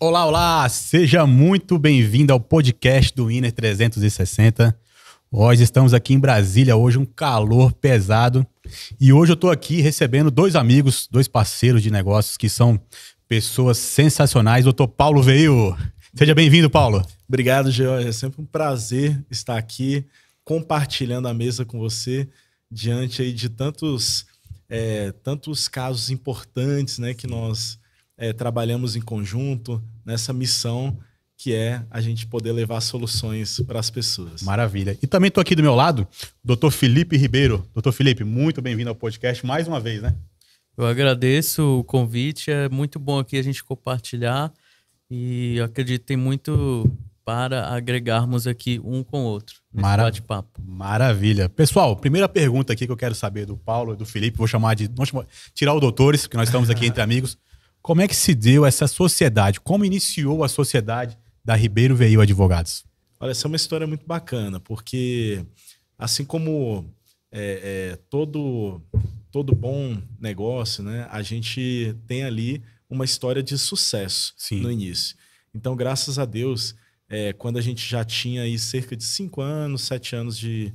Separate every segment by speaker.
Speaker 1: Olá, olá! Seja muito bem-vindo ao podcast do Inner 360. Nós estamos aqui em Brasília hoje, um calor pesado. E hoje eu estou aqui recebendo dois amigos, dois parceiros de negócios que são pessoas sensacionais. Doutor Paulo Veio. Seja
Speaker 2: bem-vindo, Paulo. Obrigado, George. É sempre um prazer estar aqui compartilhando a mesa com você diante aí de tantos, é, tantos casos importantes né, que nós é, trabalhamos em conjunto nessa missão que é a gente poder levar soluções para as pessoas.
Speaker 1: Maravilha. E também estou aqui do meu lado, Dr. Felipe Ribeiro. Dr. Felipe, muito bem-vindo ao podcast mais uma vez, né?
Speaker 3: Eu agradeço o convite, é muito bom aqui a gente compartilhar e acredito tem muito para agregarmos aqui um com o outro nesse Mara bate-papo. Maravilha.
Speaker 1: Pessoal, primeira pergunta aqui que eu quero saber do Paulo e do Felipe, vou chamar de. Vamos chamar, tirar o doutores, porque nós estamos aqui entre amigos. Como é que se deu essa sociedade? Como iniciou a sociedade da Ribeiro Veio Advogados?
Speaker 2: Olha, essa é uma história muito bacana, porque assim como é, é, todo, todo bom negócio, né, a gente tem ali uma história de sucesso Sim. no início. Então, graças a Deus, é, quando a gente já tinha aí cerca de cinco anos, sete anos de,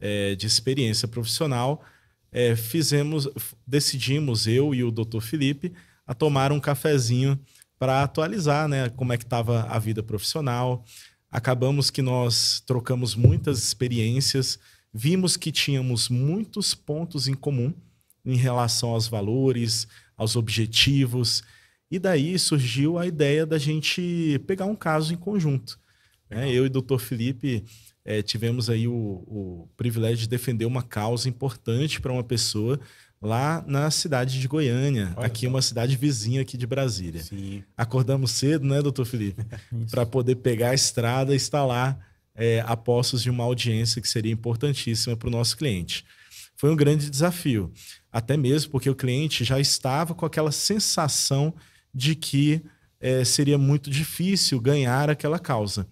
Speaker 2: é, de experiência profissional, é, fizemos, decidimos, eu e o doutor Felipe, a tomar um cafezinho para atualizar, né, como é que estava a vida profissional. Acabamos que nós trocamos muitas experiências, vimos que tínhamos muitos pontos em comum em relação aos valores, aos objetivos, e daí surgiu a ideia da gente pegar um caso em conjunto. Né? Eu e o Dr. Felipe é, tivemos aí o, o, privilégio de defender uma causa importante para uma pessoa lá na cidade de Goiânia, Olha aqui só. uma cidade vizinha aqui de Brasília. Sim. Acordamos cedo, né, doutor Felipe? para poder pegar a estrada e estar lá é, a postos de uma audiência que seria importantíssima para o nosso cliente. Foi um grande desafio, até mesmo porque o cliente já estava com aquela sensação de que é, seria muito difícil ganhar aquela causa.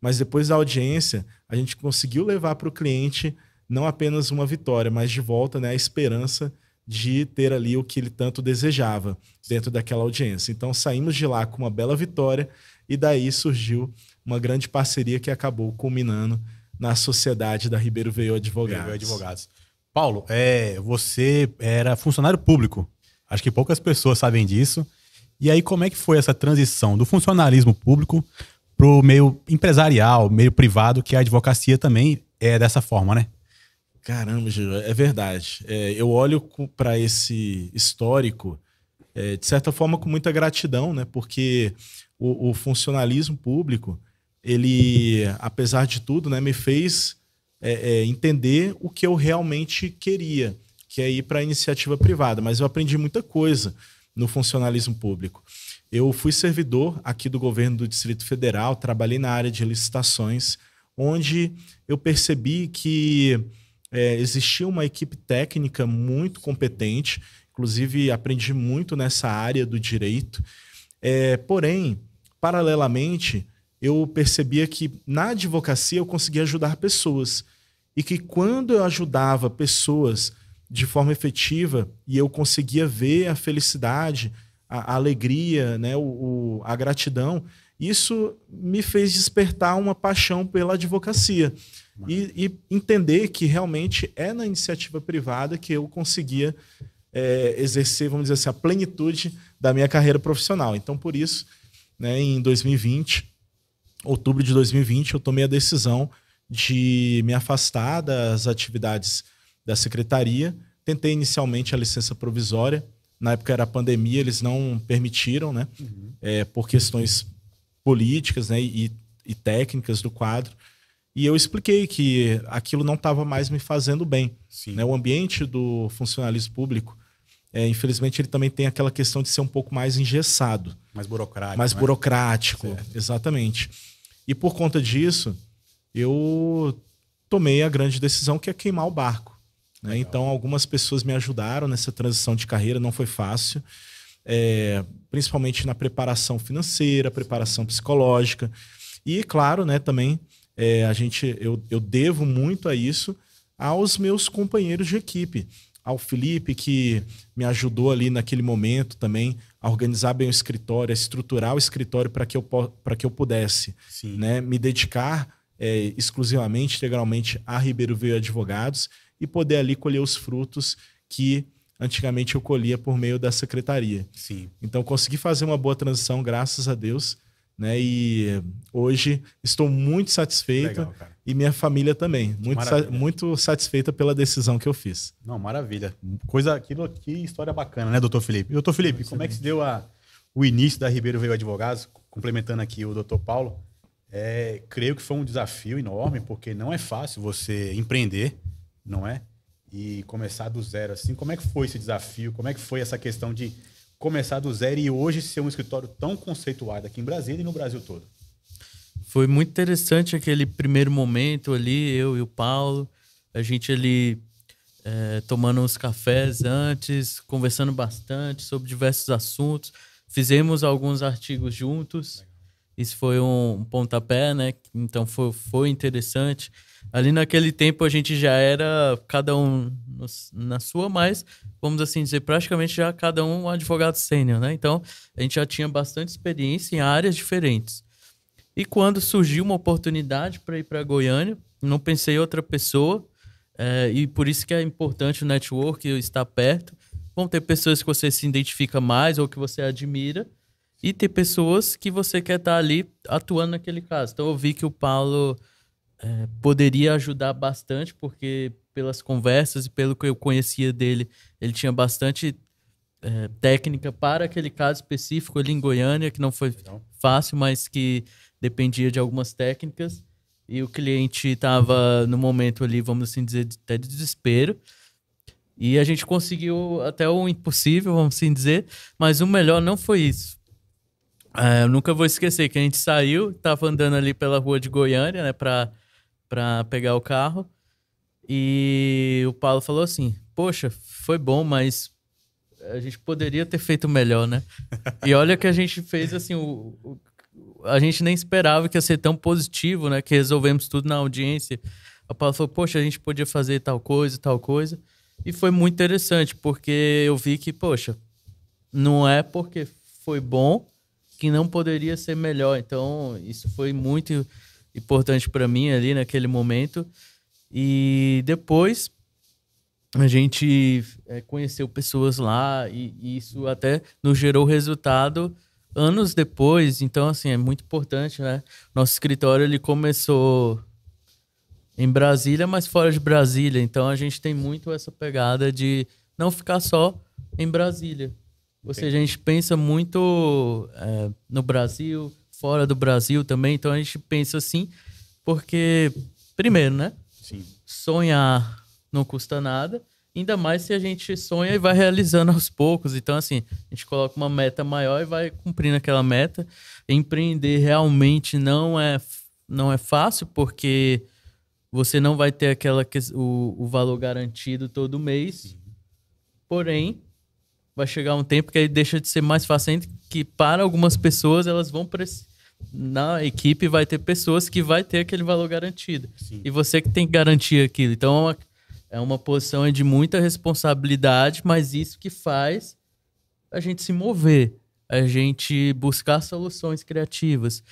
Speaker 2: Mas depois da audiência, a gente conseguiu levar para o cliente não apenas uma vitória, mas de volta né, a esperança de ter ali o que ele tanto desejava dentro daquela audiência. Então saímos de lá com uma bela vitória e daí surgiu uma grande parceria que acabou culminando na sociedade da Ribeiro Veio Advogados. Advogados. Paulo, é, você era funcionário público. Acho que poucas
Speaker 1: pessoas sabem disso. E aí, como é que foi essa transição do funcionalismo público pro meio empresarial, meio privado, que a advocacia também é dessa forma, né?
Speaker 2: Caramba, Gil, é verdade. É, eu olho para esse histórico é, de certa forma com muita gratidão, né? Porque o, o, funcionalismo público, ele, apesar de tudo, né, me fez é, é entender o que eu realmente queria, que é ir para a iniciativa privada. Mas eu aprendi muita coisa no funcionalismo público. Eu fui servidor aqui do governo do Distrito Federal, trabalhei na área de licitações, onde eu percebi que é, existia uma equipe técnica muito competente, inclusive aprendi muito nessa área do direito. É, porém, paralelamente, eu percebia que na advocacia eu conseguia ajudar pessoas e que quando eu ajudava pessoas de forma efetiva e eu conseguia ver a felicidade a, alegria, né, o, o, a gratidão, isso me fez despertar uma paixão pela advocacia e, e, entender que realmente é na iniciativa privada que eu conseguia é, exercer, vamos dizer assim, a plenitude da minha carreira profissional. Então, por isso, né, em 2020, outubro de 2020, eu tomei a decisão de me afastar das atividades da secretaria. Tentei inicialmente a licença provisória, na época era pandemia, eles não permitiram, né? Uhum. É, por questões políticas né, e, e técnicas do quadro. E eu expliquei que aquilo não estava mais me fazendo bem. Né? O ambiente do funcionalismo público, é, infelizmente, ele também tem aquela questão de ser um pouco mais engessado.
Speaker 1: Mais burocrático. Mais né?
Speaker 2: burocrático, certo. exatamente. E por conta disso, eu tomei a grande decisão que é queimar o barco. Né? Então, algumas pessoas me ajudaram nessa transição de carreira, não foi fácil. É, principalmente na preparação financeira, preparação psicológica. E, claro, né, também é, a gente, eu, eu devo muito a isso aos meus companheiros de equipe. Ao Felipe, que me ajudou ali naquele momento também a organizar bem o escritório, a estruturar o escritório para que, eu, que eu pudesse né, me dedicar é, exclusivamente, integralmente a Ribeiro Veio Advogados e poder ali colher os frutos que antigamente eu colhia por meio da secretaria. Sim. Então consegui fazer uma boa transição, graças a Deus. Né? E hoje estou muito satisfeito Legal, e minha família também, muito, sa muito satisfeita pela decisão que eu fiz.
Speaker 1: Não, maravilha.
Speaker 2: Coisa aquilo que história bacana,
Speaker 1: né, doutor Felipe? Doutor Felipe, Excelente. como é que se deu a, o início da Ribeiro Veio Advogados, complementando aqui o doutor Paulo? É, creio que foi um desafio enorme, porque não é fácil você empreender, não é? E começar do zero, assim, como é que foi esse desafio? Como é que foi essa questão de começar do zero e hoje ser um escritório tão conceituado aqui em Brasília e no Brasil todo?
Speaker 3: Foi muito interessante aquele primeiro momento ali, eu e o Paulo, a gente ali é, tomando uns cafés antes, conversando bastante sobre diversos assuntos. Fizemos alguns artigos juntos. Isso foi um, um pontapé, né? Então foi, foi interessante. Ali naquele tempo a gente já era cada um na sua, mas vamos assim dizer, praticamente já cada um advogado sênior, né? Então a gente já tinha bastante experiência em áreas diferentes. E quando surgiu uma oportunidade para ir para Goiânia, não pensei em outra pessoa, é, e por isso que é importante o network estar perto. Vão ter pessoas que você se identifica mais ou que você admira, e ter pessoas que você quer estar tá ali atuando naquele caso. Então eu vi que o Paulo é, poderia ajudar bastante, porque pelas conversas e pelo que eu conhecia dele, ele tinha bastante é, técnica para aquele caso específico ali em Goiânia, que não foi fácil, mas que dependia de algumas técnicas. E o cliente estava no momento ali, vamos assim dizer, até de desespero. E a gente conseguiu até o impossível, vamos assim dizer, mas o melhor não foi isso. É, eu nunca vou esquecer que a gente saiu, estava andando ali pela rua de Goiânia, né, para para pegar o carro. E o Paulo falou assim: Poxa, foi bom, mas a gente poderia ter feito melhor, né? e olha que a gente fez assim: o, o, a gente nem esperava que ia ser tão positivo, né? Que resolvemos tudo na audiência. O Paulo falou: Poxa, a gente podia fazer tal coisa, tal coisa. E foi muito interessante, porque eu vi que, poxa, não é porque foi bom que não poderia ser melhor. Então, isso foi muito importante para mim ali naquele momento. E depois a gente é, conheceu pessoas lá e, e, isso até nos gerou resultado anos depois. Então, assim, é muito importante, né? Nosso escritório ele começou em Brasília, mas fora de Brasília. Então, a gente tem muito essa pegada de não ficar só em Brasília. Ou seja, a gente pensa muito é, no Brasil, fora do Brasil também. Então a gente pensa assim, porque, primeiro, né? Sim. Sonhar não custa nada. Ainda mais se a gente sonha e vai realizando aos poucos. Então, assim, a gente coloca uma meta maior e vai cumprindo aquela meta. Empreender realmente não é, não é fácil, porque você não vai ter aquela o, o valor garantido todo mês. Porém, vai chegar um tempo que aí deixa de ser mais fácil ainda, que para algumas pessoas elas vão precisar na equipe vai ter pessoas que vai ter aquele valor garantido. Sim. E você que tem que garantir aquilo. Então é uma, é uma posição de muita responsabilidade, mas isso que faz a gente se mover, a gente buscar soluções criativas,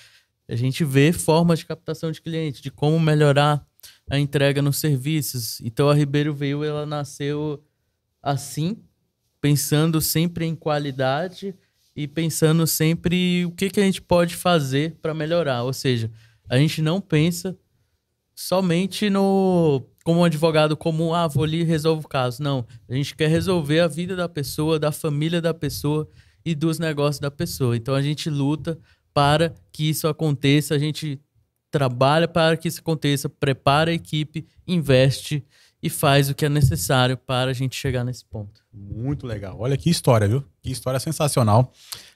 Speaker 3: a gente ver formas de captação de clientes, de como melhorar a entrega nos serviços. Então a Ribeiro veio, ela nasceu assim, pensando sempre em qualidade e pensando sempre o que, que a gente pode fazer para melhorar. Ou seja, a gente não pensa somente no como um advogado comum, ah, vou ali e resolvo o caso. Não, a gente quer resolver a vida da pessoa, da família da pessoa e dos negócios da pessoa. Então a gente luta para que isso aconteça, a gente trabalha para que isso aconteça, prepara a equipe, investe e faz o que é necessário para a gente chegar nesse ponto.
Speaker 1: Muito legal. Olha que história, viu? Que história sensacional.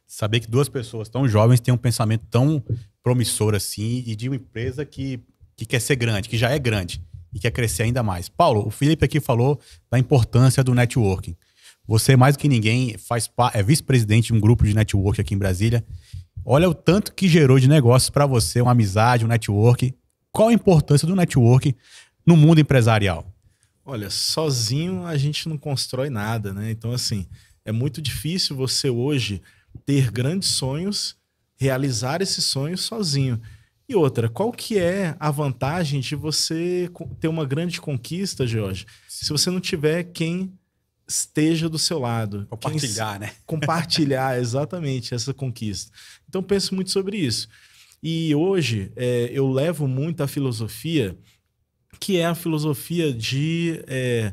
Speaker 1: Saber que duas pessoas tão jovens têm um pensamento tão promissor assim e de uma empresa que, que quer ser grande, que já é grande e quer crescer ainda mais. Paulo, o Felipe aqui falou da importância do networking. Você, mais do que ninguém, faz é vice-presidente de um grupo de network aqui em Brasília. Olha o tanto que gerou de negócios para você, uma amizade, um network. Qual a importância do network no mundo empresarial?
Speaker 2: Olha, sozinho a gente não constrói nada, né? Então, assim, é muito difícil você hoje ter grandes sonhos, realizar esses sonhos sozinho. E outra, qual que é a vantagem de você ter uma grande conquista, Jorge, se você não tiver quem esteja do seu lado? Compartilhar, né? Compartilhar, exatamente, essa conquista. Então, penso muito sobre isso. E hoje, é, eu levo muito a filosofia que é a filosofia de, é,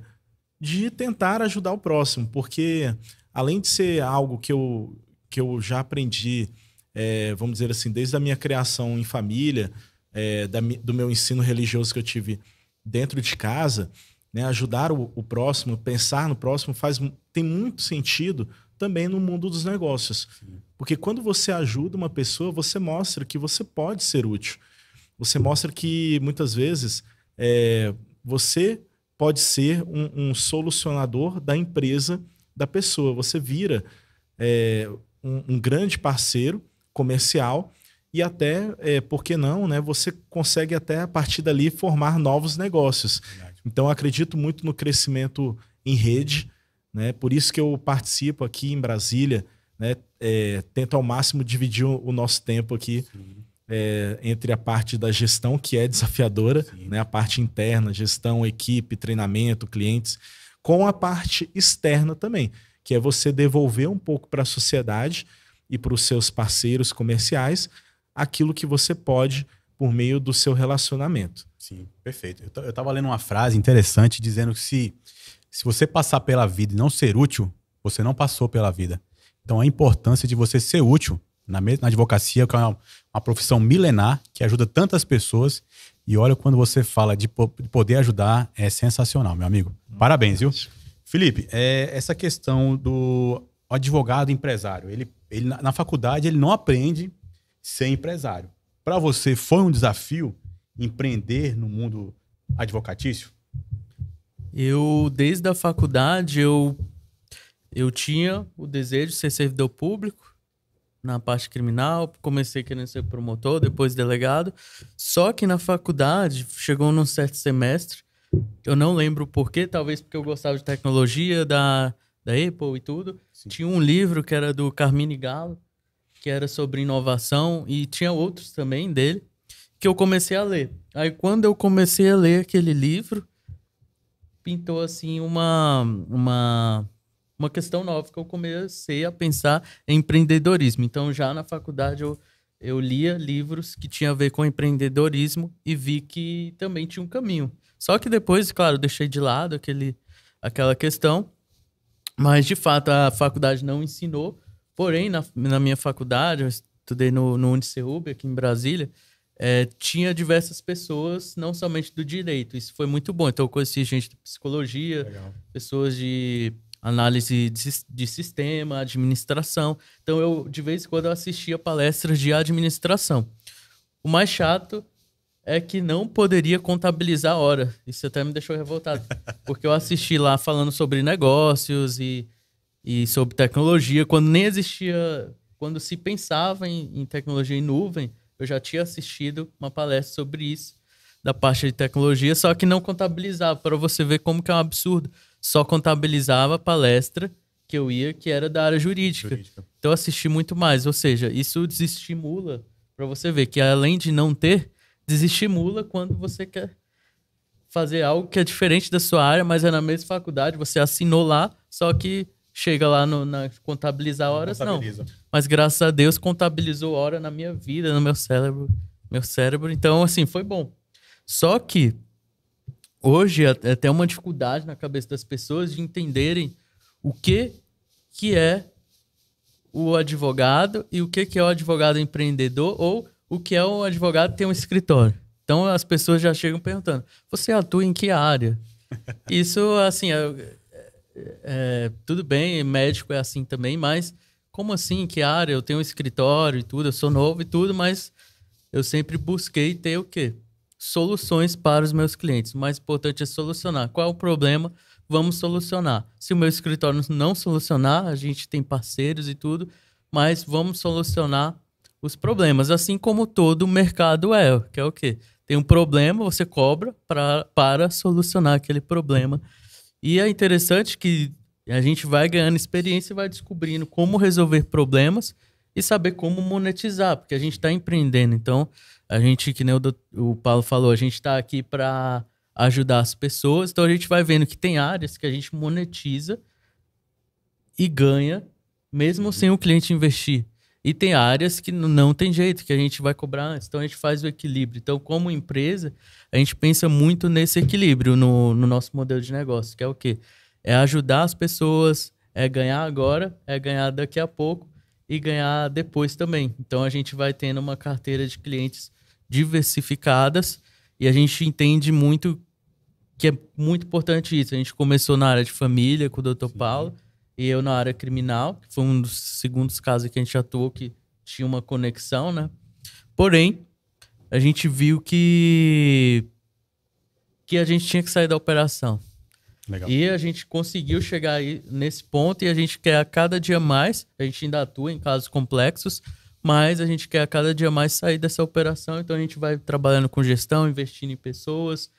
Speaker 2: de tentar ajudar o próximo, porque além de ser algo que eu, que eu já aprendi, é, vamos dizer assim, desde a minha criação em família, é, da, do meu ensino religioso que eu tive dentro de casa, né, ajudar o, o, próximo, pensar no próximo, faz, tem muito sentido também no mundo dos negócios. Sim. Porque quando você ajuda uma pessoa, você mostra que você pode ser útil. Você mostra que muitas vezes é, você pode ser um, um, solucionador da empresa da pessoa. Você vira é, um, um, grande parceiro comercial e até, é, por que não, né, você consegue até a partir dali formar novos negócios. Verdade. Então, acredito muito no crescimento em rede, né, por isso que eu participo aqui em Brasília, né, é, tento ao máximo dividir o, o nosso tempo aqui Sim é, entre a parte da gestão, que é desafiadora, né, a parte interna, gestão, equipe, treinamento, clientes, com a parte externa também, que é você devolver um pouco para a sociedade e para os seus parceiros comerciais aquilo que você pode por meio do seu relacionamento. Sim, perfeito. Eu estava lendo uma
Speaker 1: frase interessante dizendo que se, se você passar pela vida e não ser útil, você não passou pela vida. Então a importância de você ser útil na, na advocacia, que é uma, uma profissão milenar, que ajuda tantas pessoas. E olha, quando você fala de, po de poder ajudar, é sensacional, meu amigo. Parabéns, viu? Felipe, é, essa questão do advogado empresário, ele, ele na, na faculdade ele não aprende ser empresário. Para você, foi um desafio empreender no mundo advocatício?
Speaker 3: Eu, desde a faculdade, eu, eu tinha o desejo de ser servidor público na parte criminal, comecei querendo ser promotor, depois delegado. Só que na faculdade, chegou num certo semestre, eu não lembro porquê, talvez porque eu gostava de tecnologia, da, da Apple e tudo. Sim. Tinha um livro que era do Carmine Galo, que era sobre inovação, e tinha outros também dele, que eu comecei a ler. Aí quando eu comecei a ler aquele livro, pintou assim uma uma uma questão nova que eu comecei a pensar em empreendedorismo. Então, já na faculdade, eu, eu lia livros que tinham a ver com empreendedorismo e vi que também tinha um caminho. Só que depois, claro, deixei de lado aquele, aquela questão, mas de fato a faculdade não ensinou. Porém, na, na minha faculdade, eu estudei no, no aqui em Brasília, é, tinha diversas pessoas, não somente do direito. Isso foi muito bom. Então, eu conheci gente de psicologia, Legal. pessoas de análise de, de, sistema, administração. Então eu de vez em quando eu assistia palestras de administração. O mais chato é que não poderia contabilizar a hora. Isso até me deixou revoltado, porque eu assisti lá falando sobre negócios e, e sobre tecnologia quando nem existia, quando se pensava em, em tecnologia em nuvem, eu já tinha assistido uma palestra sobre isso da parte de tecnologia, só que não contabilizava para você ver como que é um absurdo só contabilizava a palestra que eu ia, que era da área jurídica. jurídica. Então eu assisti muito mais. Ou seja, isso desestimula para você ver que além de não ter, desestimula quando você quer fazer algo que é diferente da sua área, mas é na mesma faculdade, você assinou lá, só que chega lá no, na contabilizar horas, Contabiliza. não. Mas graças a Deus contabilizou hora na minha vida, no meu cérebro, meu cérebro. Então assim, foi bom. Só que hoje é, é até uma dificuldade na cabeça das pessoas de entenderem o que que é o advogado e o que que é o advogado empreendedor ou o que é o advogado ter um escritório. Então as pessoas já chegam perguntando: você atua em que área? Isso assim é, é, é, tudo bem, médico é assim também, mas como assim? Que área? Eu tenho um escritório e tudo, eu sou novo e tudo, mas eu sempre busquei ter o quê? soluções para os meus clientes. O mais importante é solucionar. Qual é o problema? Vamos solucionar. Se o meu escritório não solucionar, a gente tem parceiros e tudo, mas vamos solucionar os problemas, assim como todo mercado é, que é o quê? Tem um problema, você cobra pra, para solucionar aquele problema. E é interessante que a gente vai ganhando experiência e vai descobrindo como resolver problemas e saber como monetizar, porque a gente está empreendendo. Então, a gente, que nem o, o Paulo falou, a gente está aqui para ajudar as pessoas. Então a gente vai vendo que tem áreas que a gente monetiza e ganha, mesmo uhum. sem o cliente investir. E tem áreas que não tem jeito, que a gente vai cobrar antes. Então a gente faz o equilíbrio. Então, como empresa, a gente pensa muito nesse equilíbrio no, no nosso modelo de negócio, que é o quê? É ajudar as pessoas, é ganhar agora, é ganhar daqui a pouco e ganhar depois também. Então a gente vai tendo uma carteira de clientes diversificadas e a gente entende muito que é muito importante isso. A gente começou na área de família com o Dr. Sim. Paulo e eu na área criminal, que foi um dos segundos casos que a gente atuou que tinha uma conexão, né? Porém, a gente viu que que a gente tinha que sair da operação. Legal. E a gente conseguiu chegar aí nesse ponto e a gente quer a cada dia mais, a gente ainda atua em casos complexos, mas a gente quer a cada dia mais sair dessa operação, então a gente vai trabalhando com gestão, investindo em pessoas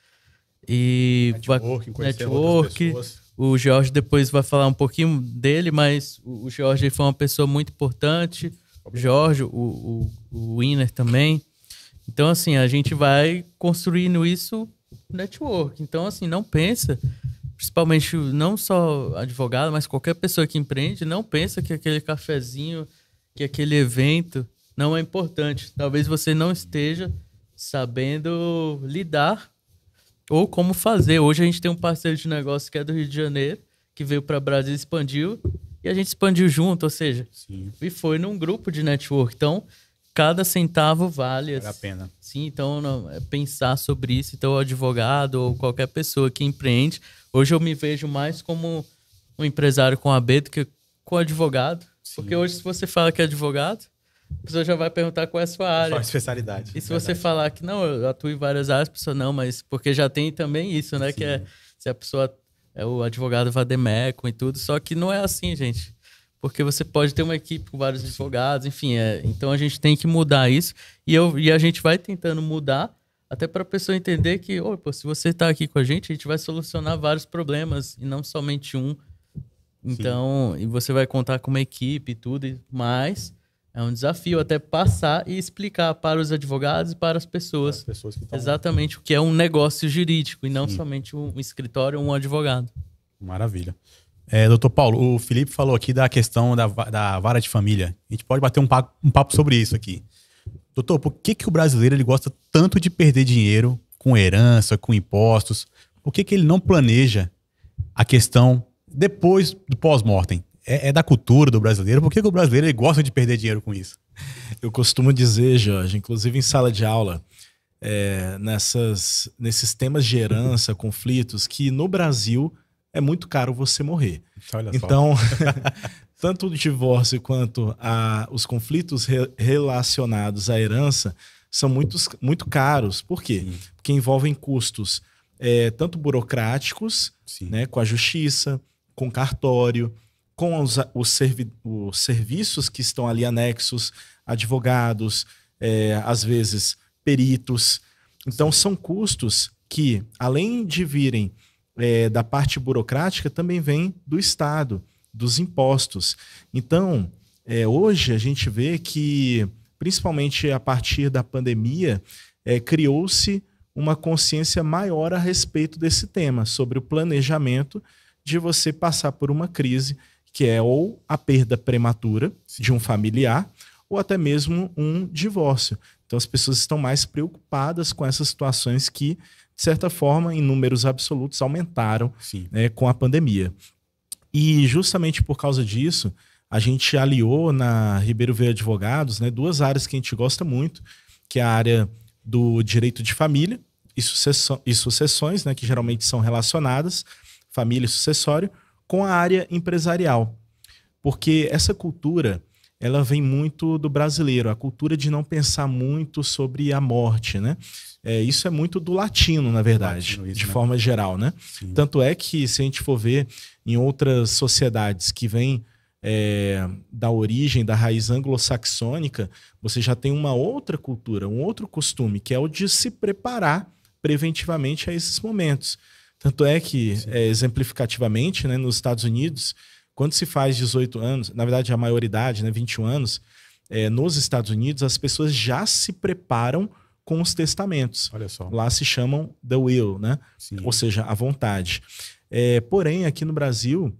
Speaker 3: e networking, vai, network. O Jorge depois vai falar um pouquinho dele, mas o Jorge foi uma pessoa muito importante. O Jorge, o, o, o também. Então, assim, a gente vai construindo isso network. Então, assim, não pensa, principalmente não só advogado, mas qualquer pessoa que empreende, não pensa que aquele cafezinho que aquele evento não é importante. Talvez você não esteja sabendo lidar ou como fazer. Hoje a gente tem um parceiro de negócio que é do Rio de Janeiro, que veio para o Brasil e expandiu, e a gente expandiu junto, ou seja, Sim. e foi num grupo de network. Então, cada centavo vale. Vale a pena. Sim, então não, é pensar sobre isso. Então, o advogado ou qualquer pessoa que empreende. Hoje eu me vejo mais como um empresário com a B do que com advogado. Sim. Porque hoje, se você fala que é advogado, a pessoa já vai perguntar qual é a sua área. Qual especialidade. E se verdade. você falar que não, eu atuo em várias áreas, a pessoa não, mas porque já tem também isso, né? Sim. Que é se a pessoa é o advogado vademeco e tudo, só que não é assim, gente. Porque você pode ter uma equipe com vários Sim. advogados, enfim, é, então a gente tem que mudar isso. E, eu, e a gente vai tentando mudar até para a pessoa entender que, oh, pô, se você está aqui com a gente, a gente vai solucionar vários problemas e não somente um. Então, Sim. e você vai contar com uma equipe e tudo, mas é um desafio até passar e explicar para os advogados e para as pessoas, as pessoas que exatamente o que é um negócio jurídico e não Sim. somente um escritório ou um advogado.
Speaker 1: Maravilha. É, doutor Paulo, o Felipe falou aqui da questão da, da vara de família. A gente pode bater um papo, um papo sobre isso aqui. Doutor, por que, que o brasileiro ele gosta tanto de perder dinheiro com herança, com impostos? Por que, que ele não planeja a questão depois do pós-mortem? É, é, da cultura do brasileiro? Por que, que o brasileiro
Speaker 2: gosta de perder dinheiro com isso? Eu costumo dizer, Jorge, inclusive em sala de aula, é, nessas, nesses temas de herança, conflitos, que no Brasil é muito caro você morrer. Olha então, tanto o divórcio quanto a, os conflitos re, relacionados à herança são muitos, muito caros. Por quê? Porque envolvem custos é, tanto burocráticos, né, com a justiça, com cartório, com os, os, servi os serviços que estão ali anexos, advogados, é, às vezes peritos. Então, são custos que, além de virem é, da parte burocrática, também vêm do Estado, dos impostos. Então, é, hoje a gente vê que, principalmente a partir da pandemia, é, criou-se uma consciência maior a respeito desse tema, sobre o planejamento de você passar por uma crise, que é ou a perda prematura Sim. de um familiar, ou até mesmo um divórcio. Então as pessoas estão mais preocupadas com essas situações que, de certa forma, em números absolutos, aumentaram né, com a pandemia. E justamente por causa disso, a gente aliou na Ribeiro Veio Advogados né, duas áreas que a gente gosta muito, que é a área do direito de família e, sucessões, né, que geralmente são relacionadas, família e sucessório, com a área empresarial. Porque essa cultura, ela vem muito do brasileiro, a cultura de não pensar muito sobre a morte, né? É, isso é muito do latino, na verdade, latino, isso, de né? forma geral, né? Sim. Tanto é que, se a gente for ver em outras sociedades que vêm é, da origem, da raiz anglo-saxônica, você já tem uma outra cultura, um outro costume, que é o de se preparar preventivamente a esses momentos. Tanto é que, é, exemplificativamente, né, nos Estados Unidos, quando se faz 18 anos, na verdade a maioridade, né, 21 anos, é, nos Estados Unidos, as pessoas já se preparam com os testamentos. Olha só. Lá se chamam the will, né? Sim. Ou seja, a vontade. É, porém, aqui no Brasil,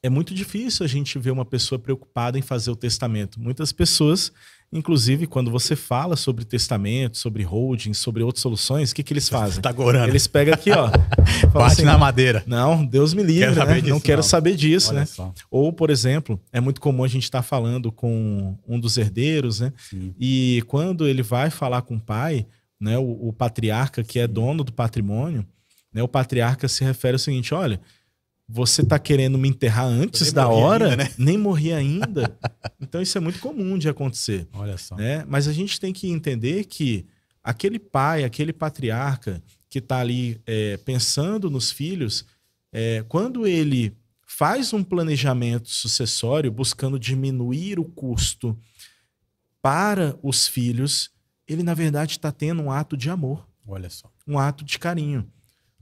Speaker 2: é muito difícil a gente ver uma pessoa preocupada em fazer o testamento. Muitas pessoas Inclusive, quando você fala sobre testamento, sobre holding, sobre outras soluções, o que, que eles tá fazem? Tá gorando. Eles pegam aqui, ó. Bate assim, na madeira. Não, Deus me livre, quero né? disso, não quero não. saber disso, Olha né? Só. Ou, por exemplo, é muito comum a gente estar tá falando com um dos herdeiros, né? Sim. E quando ele vai falar com o pai, né, o, o patriarca que é dono do patrimônio, né, o patriarca se refere ao seguinte: olha, você tá querendo me enterrar antes da hora, ainda, né? nem morri ainda. então isso é muito comum de acontecer. Olha só. Né? Mas a gente tem que entender que aquele pai, aquele patriarca que está ali é, pensando nos filhos, é, quando ele faz um planejamento sucessório buscando diminuir o custo para os filhos, ele na verdade está tendo um ato de amor. Olha só. Um ato de carinho.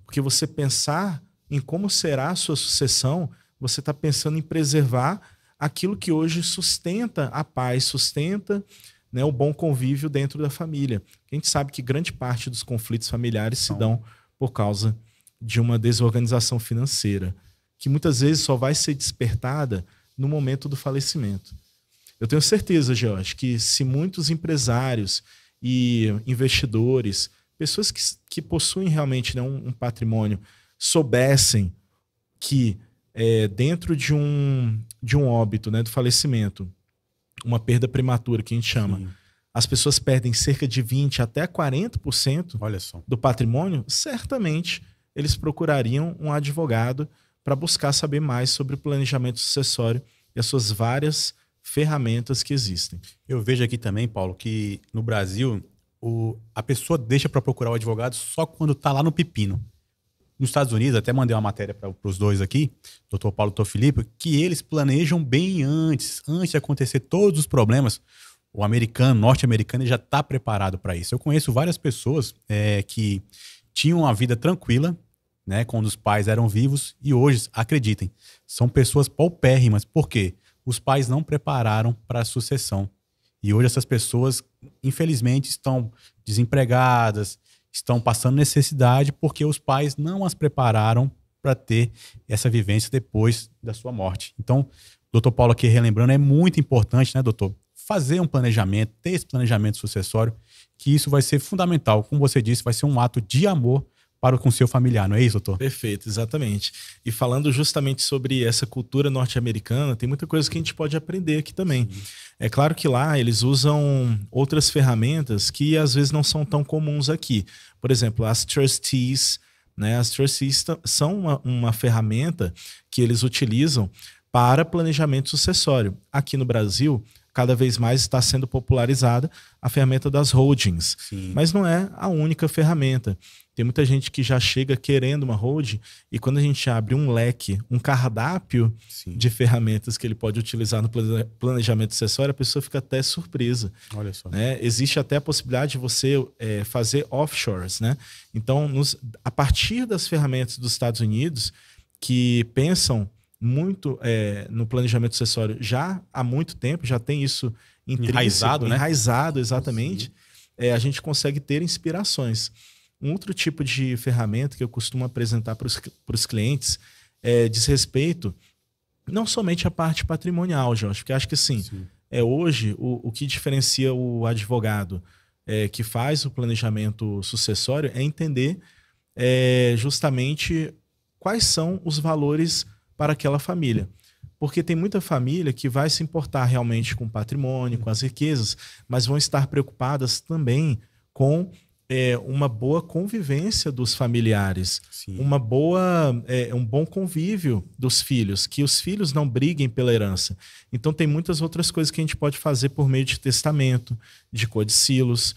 Speaker 2: Porque você pensar em como será a sua sucessão, você está pensando em preservar aquilo que hoje sustenta a paz, sustenta né, o bom convívio dentro da família. A gente sabe que grande parte dos conflitos familiares se dão por causa de uma desorganização financeira, que muitas vezes só vai ser despertada no momento do falecimento. Eu tenho certeza, George, que se muitos empresários e investidores, pessoas que, que possuem realmente né, um, um patrimônio soubessem que é, dentro de um, de um óbito, né, do falecimento, uma perda prematura que a gente chama, Sim. as pessoas perdem cerca de 20 até 40% Olha só. do patrimônio, certamente eles procurariam um advogado para buscar saber mais sobre o planejamento sucessório e as suas várias ferramentas que existem. Eu vejo aqui também, Paulo, que no Brasil o, a pessoa
Speaker 1: deixa para procurar o advogado só quando está lá no pepino. Nos Estados Unidos, até mandei uma matéria para os dois aqui, doutor Paulo e Felipe, que eles planejam bem antes, antes de acontecer todos os problemas. O americano, norte-americano, já está preparado para isso. Eu conheço várias pessoas é, que tinham uma vida tranquila, né, quando os pais eram vivos, e hoje, acreditem, são pessoas paupérrimas. Por quê? Os pais não prepararam para a sucessão. E hoje essas pessoas, infelizmente, estão desempregadas, estão passando necessidade porque os pais não as prepararam para ter essa vivência depois da sua morte. Então, doutor Paulo aqui relembrando, é muito importante, né, doutor, fazer um planejamento, ter esse planejamento sucessório, que isso vai ser fundamental. Como você disse, vai ser um ato de amor para o com seu familiar, não é isso, doutor?
Speaker 2: Perfeito, exatamente. E falando justamente sobre essa cultura norte-americana, tem muita coisa que a gente pode aprender aqui também. Sim. Uhum. É claro que lá eles usam outras ferramentas que às vezes não são tão comuns aqui. Por exemplo, as trustees, né? As trustees são uma, uma ferramenta que eles utilizam para planejamento sucessório. Aqui no Brasil, cada vez mais está sendo popularizada a ferramenta das holdings, Sim. mas não é a única ferramenta. Tem muita gente que já chega querendo uma hold e quando a gente abre um leque, um cardápio Sim. de ferramentas que ele pode utilizar no planejamento acessório a pessoa fica até surpresa. Olha só. Né? Existe até a possibilidade de você é, fazer offshores, né? Então, nos, a partir das ferramentas dos Estados Unidos que pensam muito é, no planejamento acessório já há muito tempo, já tem isso enraizado, né? Enraizado, exatamente. É, a gente consegue ter inspirações. Um outro tipo de ferramenta que eu costumo apresentar para os clientes é, diz respeito não somente à parte patrimonial, Jorge, porque acho que assim, Sim. é hoje o, o que diferencia o advogado é, que faz o planejamento sucessório é entender é, justamente quais são os valores para aquela família. Porque tem muita família que vai se importar realmente com o patrimônio, com as riquezas, mas vão estar preocupadas também com é, uma boa convivência dos familiares, Sim. uma boa, é, um bom convívio dos filhos, que os filhos não briguem pela herança. Então tem muitas outras coisas que a gente pode fazer por meio de testamento, de codicilos.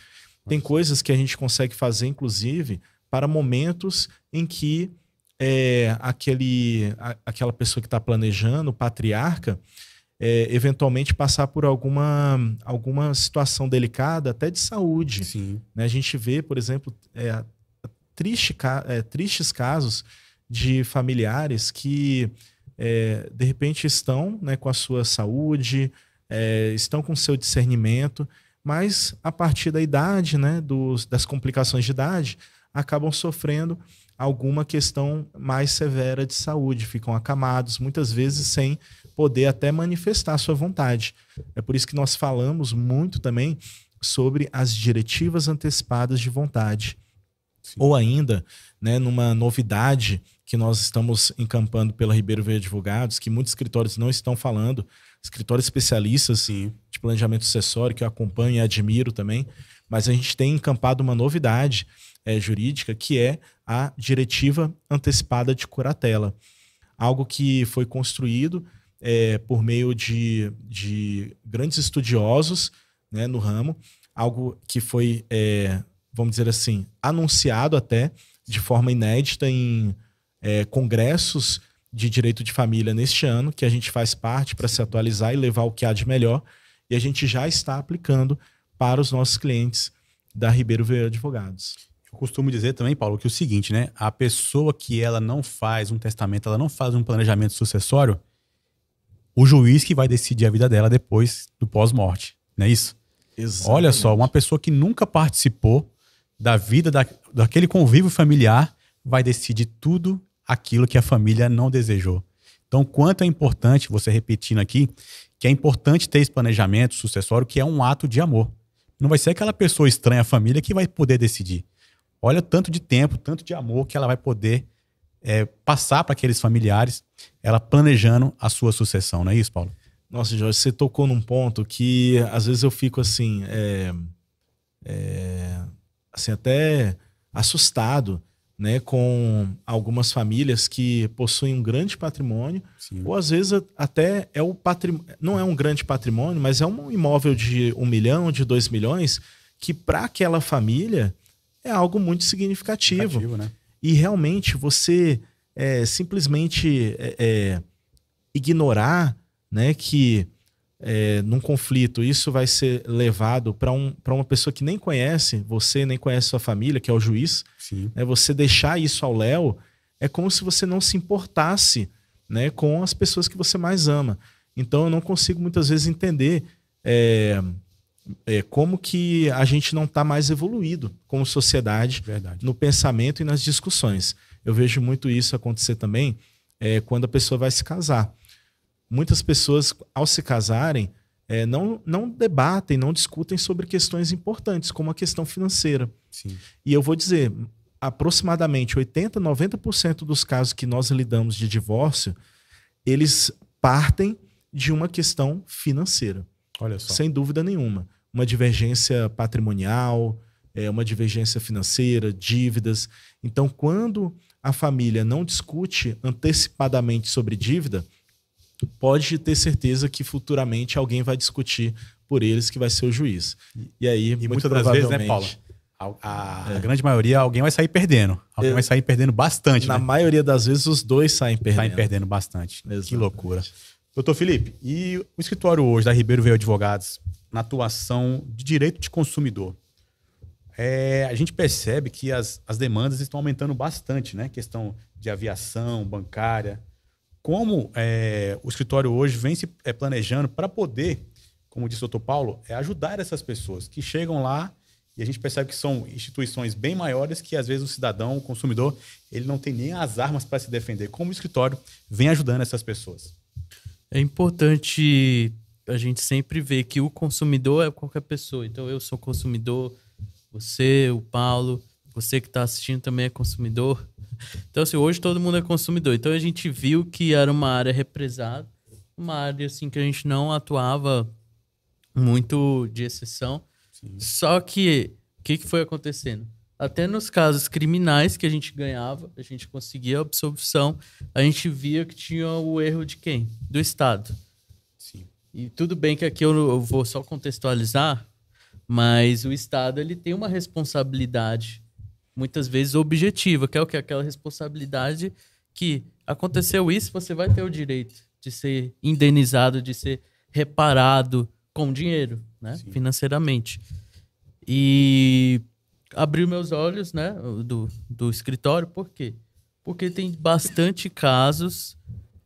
Speaker 2: Tem coisas que a gente consegue fazer, inclusive, para momentos em que é, aquele, a, aquela pessoa que está planejando, o patriarca, é, eventualmente passar por alguma, alguma situação delicada, até de saúde. Sim. Né? A gente vê, por exemplo, é, triste, é, tristes casos de familiares que, é, de repente, estão né, com a sua saúde, é, estão com o seu discernimento, mas a partir da idade, né, dos, das complicações de idade, acabam sofrendo alguma questão mais severa de saúde, ficam acamados, muitas vezes sem poder até manifestar sua vontade. É por isso que nós falamos muito também sobre as diretivas antecipadas de vontade. Sim. Ou ainda, né, numa novidade que nós estamos encampando pela Ribeiro Verde Advogados, que muitos escritórios não estão falando, escritórios especialistas Sim. de planejamento sucessório que eu acompanho e admiro também, mas a gente tem encampado uma novidade é, jurídica que é a diretiva antecipada de curatela, algo que foi construído é, por meio de, de grandes estudiosos né, no ramo, algo que foi, é, vamos dizer assim, anunciado até de forma inédita em é, congressos de direito de família neste ano, que a gente faz parte para se atualizar e levar o que há de melhor, e a gente já está aplicando para os nossos clientes da Ribeiro Vieira Advogados.
Speaker 1: Eu costumo dizer também, Paulo, que é o seguinte, né? A pessoa que ela não faz um testamento, ela não faz um planejamento sucessório, o juiz que vai decidir a vida dela depois do pós-morte, não é isso? Exatamente. Olha só, uma pessoa que nunca participou da vida da, daquele convívio familiar vai decidir tudo aquilo que a família não desejou. Então, quanto é importante, você repetindo aqui, que é importante ter esse planejamento sucessório, que é um ato de amor. Não vai ser aquela pessoa estranha à família que vai poder decidir. Olha o tanto de tempo, tanto de amor que ela vai poder é, passar para aqueles familiares, ela planejando a sua sucessão, não é isso, Paulo?
Speaker 2: Nossa, Jorge, você tocou num ponto que às vezes eu fico assim, é, é, assim até assustado, né, com algumas famílias que possuem um grande patrimônio, Sim. ou às vezes até é o patrimônio, não é um grande patrimônio, mas é um imóvel de um milhão, de dois milhões, que para aquela família é algo muito significativo. significativo né? E realmente você é, simplesmente é, é, ignorar né, que é, num conflito isso vai ser levado para um, uma pessoa que nem conhece você, nem conhece sua família, que é o juiz, Sim. Né, você deixar isso ao Léo é como se você não se importasse né, com as pessoas que você mais ama. Então eu não consigo muitas vezes entender é, é, como que a gente não está mais evoluído como sociedade Verdade. no pensamento e nas discussões. Eu vejo muito isso acontecer também é, quando a pessoa vai se casar. Muitas pessoas, ao se casarem, é, não, não debatem, não discutem sobre questões importantes, como a questão financeira. Sim. E eu vou dizer, aproximadamente 80%, 90% dos casos que nós lidamos de divórcio, eles partem de uma questão financeira. Olha só. Sem dúvida nenhuma uma divergência patrimonial, é, uma divergência financeira, dívidas. Então, quando a família não discute antecipadamente sobre dívida, pode ter certeza que futuramente alguém vai discutir por eles, que vai ser o juiz. E aí, e muito muitas provavelmente, vezes, né, Paulo?
Speaker 1: A, a é. grande maioria, alguém vai sair perdendo.
Speaker 2: Alguém é. vai sair perdendo bastante. Na né? maioria das vezes, os dois saem perdendo.
Speaker 1: Saem perdendo bastante. Exatamente. Que loucura. Doutor Felipe, e o escritório hoje da Ribeiro Veio Advogados na atuação de direito de consumidor. É, a gente percebe que as, as demandas estão aumentando bastante, né? Questão de aviação, bancária. Como é, o escritório hoje vem se é, planejando para poder, como disse o doutor Paulo, é ajudar essas pessoas que chegam lá e a gente percebe que são instituições bem maiores que às vezes o cidadão, o consumidor, ele não tem nem as armas para se defender. Como o escritório vem ajudando essas pessoas? É importante a gente sempre vê
Speaker 3: que o consumidor é qualquer pessoa. Então, eu sou consumidor, você, o Paulo, você que está assistindo também é consumidor. Então, assim, hoje todo mundo é consumidor. Então, a gente viu que era uma área represada, uma área, assim, que a gente não atuava muito de exceção. Sim. Só que, o que, que foi acontecendo? Até nos casos criminais que a gente ganhava, a gente conseguia a absolvição, a gente via que tinha o erro de quem? Do Estado. E tudo bem que aqui eu, eu vou só contextualizar, mas o Estado ele tem uma responsabilidade, muitas vezes objetiva, que é o que? Aquela responsabilidade que aconteceu isso, você vai ter o direito de ser indenizado, de ser reparado com dinheiro, né? Financeiramente. E abriu meus olhos, né? Do, do escritório, por quê? Porque tem bastante casos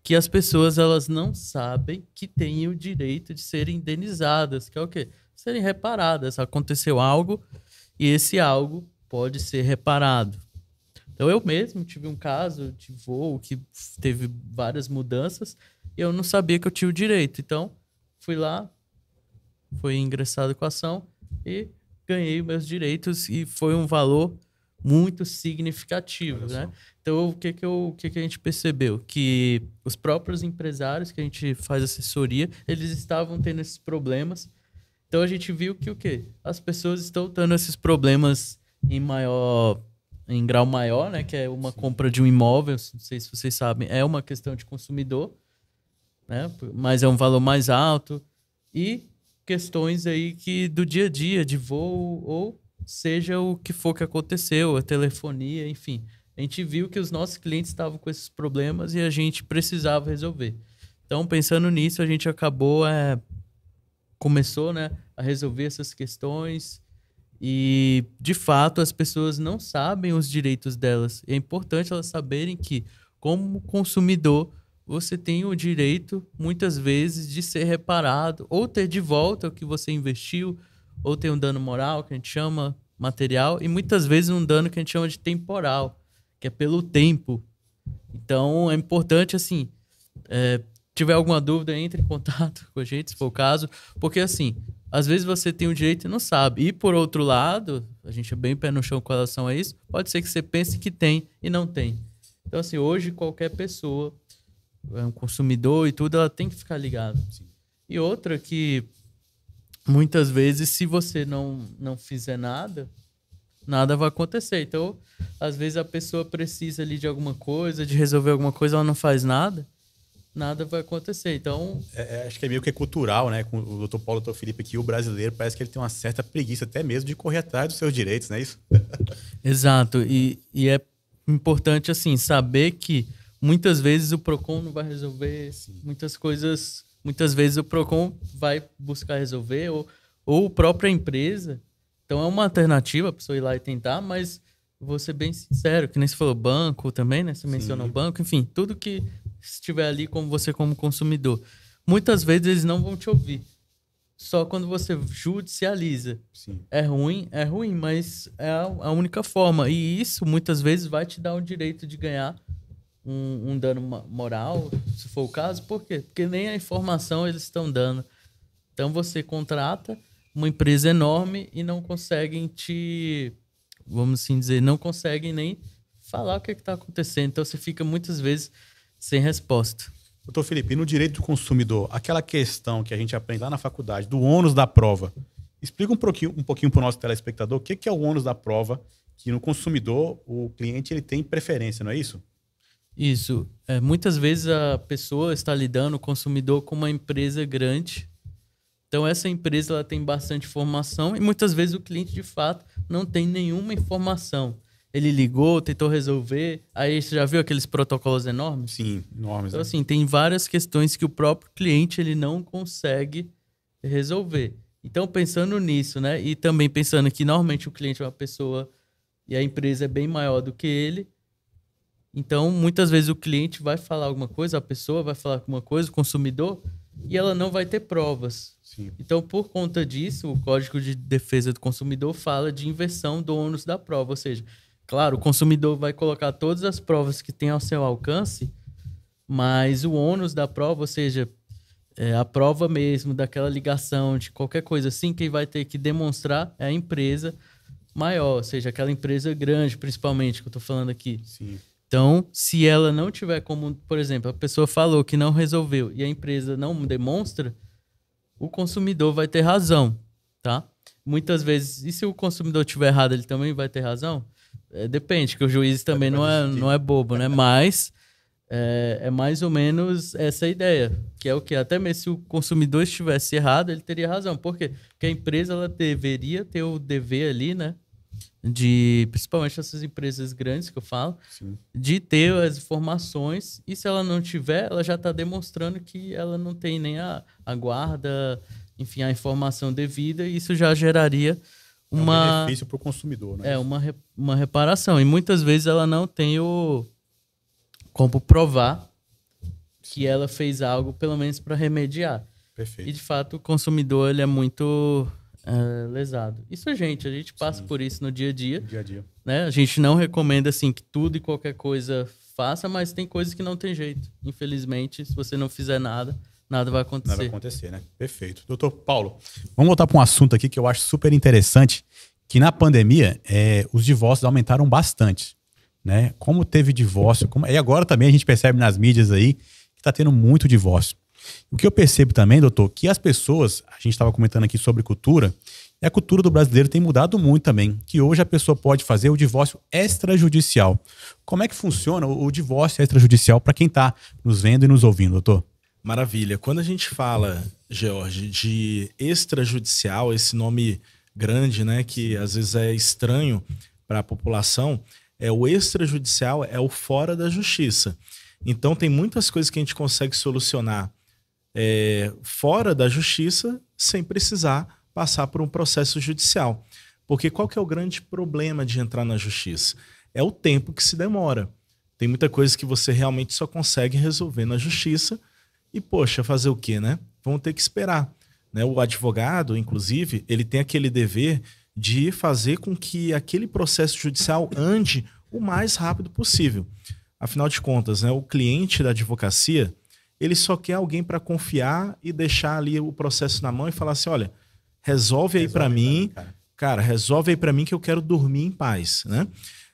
Speaker 3: que as pessoas elas não sabem que têm o direito de serem indenizadas, que é o quê? Serem reparadas. Aconteceu algo e esse algo pode ser reparado. Então eu mesmo tive um caso de voo que teve várias mudanças e eu não sabia que eu tinha o direito. Então fui lá, fui ingressado com a ação e ganhei meus direitos e foi um valor muito significativo, né? Então, o que, que, eu, o que, que a gente percebeu? Que os próprios empresários que a gente faz assessoria, eles estavam tendo esses problemas. Então, a gente viu que o quê? As pessoas estão tendo esses problemas em maior em grau maior, né? Que é uma Sim. compra de um imóvel, não sei se vocês sabem, é uma questão de consumidor, né? Mas é um valor mais alto e questões aí que do dia a dia, de voo ou seja o que for que aconteceu, a telefonia, enfim. A gente viu que os nossos clientes estavam com esses problemas e a gente precisava resolver. Então, pensando nisso, a gente acabou, é, começou né, a resolver essas questões. E, de fato, as pessoas não sabem os direitos delas. É importante elas saberem que, como consumidor, você tem o direito, muitas vezes, de ser reparado ou ter de volta o que você investiu, ou ter um dano moral, que a gente chama material, e muitas vezes um dano que a gente chama de temporal que é pelo tempo. Então, é importante, assim, é, tiver alguma dúvida, entre em contato com a gente, se for o caso, porque, assim, às vezes você tem um direito e não sabe. E, por outro lado, a gente é bem pé no chão com relação a isso, pode ser que você pense que tem e não tem. Então, assim, hoje qualquer pessoa, é um consumidor e tudo, ela tem que ficar ligada. E outra que, muitas vezes, se você não, não fizer nada nada vai acontecer. Então, às vezes a pessoa precisa ali de alguma coisa, de resolver
Speaker 1: alguma coisa, ela não faz nada,
Speaker 3: nada vai acontecer. Então.
Speaker 1: É, é acho que é meio que cultural, né? Com o doutor Paulo e o doutor Felipe, aqui o brasileiro parece que ele tem uma certa preguiça até mesmo de correr atrás dos seus direitos, não é isso? Exato. E, e é importante, assim, saber que muitas vezes o
Speaker 3: PROCON não vai resolver Sim. muitas coisas. Muitas vezes o PROCON vai buscar resolver, ou, ou a própria empresa então é uma alternativa a pessoa ir lá e tentar, mas vou ser bem sincero, que nem você falou banco também, né? Você mencionou Sim. banco, enfim, tudo que estiver ali com você como consumidor. Muitas vezes eles não vão te ouvir. Só quando você judicializa. Sim. É ruim, é ruim, mas é a, a, única forma. E isso muitas vezes vai te dar o direito de ganhar um, um dano moral, se for o caso. Por quê? Porque nem a informação eles estão dando. Então você contrata, uma empresa enorme e não conseguem te, vamos assim dizer, não conseguem nem falar o que é está acontecendo. Então você fica muitas vezes sem
Speaker 1: resposta. Doutor Felipe, no direito do consumidor, aquela questão que a gente aprende lá na faculdade, do ônus da prova, explica um pouquinho um para o nosso telespectador o que, que é o ônus da prova que no consumidor o cliente ele tem preferência, não é isso? Isso. É, muitas
Speaker 3: vezes a pessoa está lidando, o consumidor, com uma empresa grande então, essa empresa ela tem bastante informação e muitas vezes o cliente, de fato, não tem nenhuma informação. Ele ligou, tentou resolver, aí você já viu aqueles protocolos enormes? Sim, enormes. Então, né? assim, tem várias questões que o próprio cliente ele não consegue resolver. Então, pensando nisso, né? E também pensando que normalmente o cliente é uma pessoa e a empresa é bem maior do que ele. Então, muitas vezes o cliente vai falar alguma coisa, a pessoa vai falar alguma coisa, o consumidor, e ela não vai ter provas Sim. Então, por conta disso, o Código de Defesa do Consumidor fala de inversão do ônus da prova. Ou seja, claro, o consumidor vai colocar todas as provas que tem ao seu alcance, mas o ônus da prova, ou seja, é a prova mesmo daquela ligação, de qualquer coisa assim, quem vai ter que demonstrar é a empresa maior, ou seja, aquela empresa grande, principalmente, que eu estou falando aqui. Sim. Então, se ela não tiver como, por exemplo, a pessoa falou que não resolveu e a empresa não demonstra, o consumidor vai ter razão, tá? Muitas vezes, e se o consumidor tiver errado, ele também vai ter razão? É, depende, que o juiz também não é, não é bobo, né? Mas é, é, mais ou menos essa ideia, que é o que até mesmo se o consumidor estivesse errado, ele teria razão. Por quê? Porque a empresa ela deveria ter o dever ali, né, de principalmente essas empresas grandes que eu falo, Sim. de ter as informações e se ela não tiver, ela já está demonstrando que ela não tem nem a, a guarda, enfim, a informação devida e isso já geraria uma é um benefício para o consumidor, né? É uma, re, uma reparação e muitas vezes ela não tem o como provar que ela fez algo pelo menos para remediar. Perfeito. E de fato o consumidor ele é muito ah, lesado. Isso é gente, a gente passa Sim. por isso no dia a dia. Dia a dia. Né? A gente não recomenda assim que tudo e qualquer coisa faça, mas tem coisas que não tem jeito. Infelizmente, se você não fizer nada, nada vai acontecer. Nada vai acontecer, né? Perfeito. Doutor Paulo,
Speaker 1: vamos voltar para um assunto aqui que eu acho super interessante, que na pandemia é, os divórcios aumentaram bastante. Né? Como teve divórcio, como... e agora também a gente percebe nas mídias aí que está tendo muito divórcio. O que eu percebo também, doutor, que as pessoas, a gente estava comentando aqui sobre cultura, e a cultura do brasileiro tem mudado muito também, que hoje a pessoa pode fazer o divórcio extrajudicial. Como é que funciona o divórcio extrajudicial para quem está nos vendo e nos ouvindo, doutor?
Speaker 2: Maravilha. Quando a gente fala, George, de extrajudicial, esse nome grande, né, que às vezes é estranho para a população, é o extrajudicial é o fora da justiça. Então tem muitas coisas que a gente consegue solucionar é, fora da justiça sem precisar passar por um processo judicial. Porque qual que é o grande problema de entrar na justiça? É o tempo que se demora. Tem muita coisa que você realmente só consegue resolver na justiça e, poxa, fazer o quê, né? Vão ter que esperar. Né? O advogado, inclusive, ele tem aquele dever de fazer com que aquele processo judicial ande o mais rápido possível. Afinal de contas, né, o cliente da advocacia, ele só quer alguém para confiar e deixar ali o processo na mão e falar assim, olha, resolve, resolve aí para mim, cara. cara. resolve aí para mim que eu quero dormir em paz, né?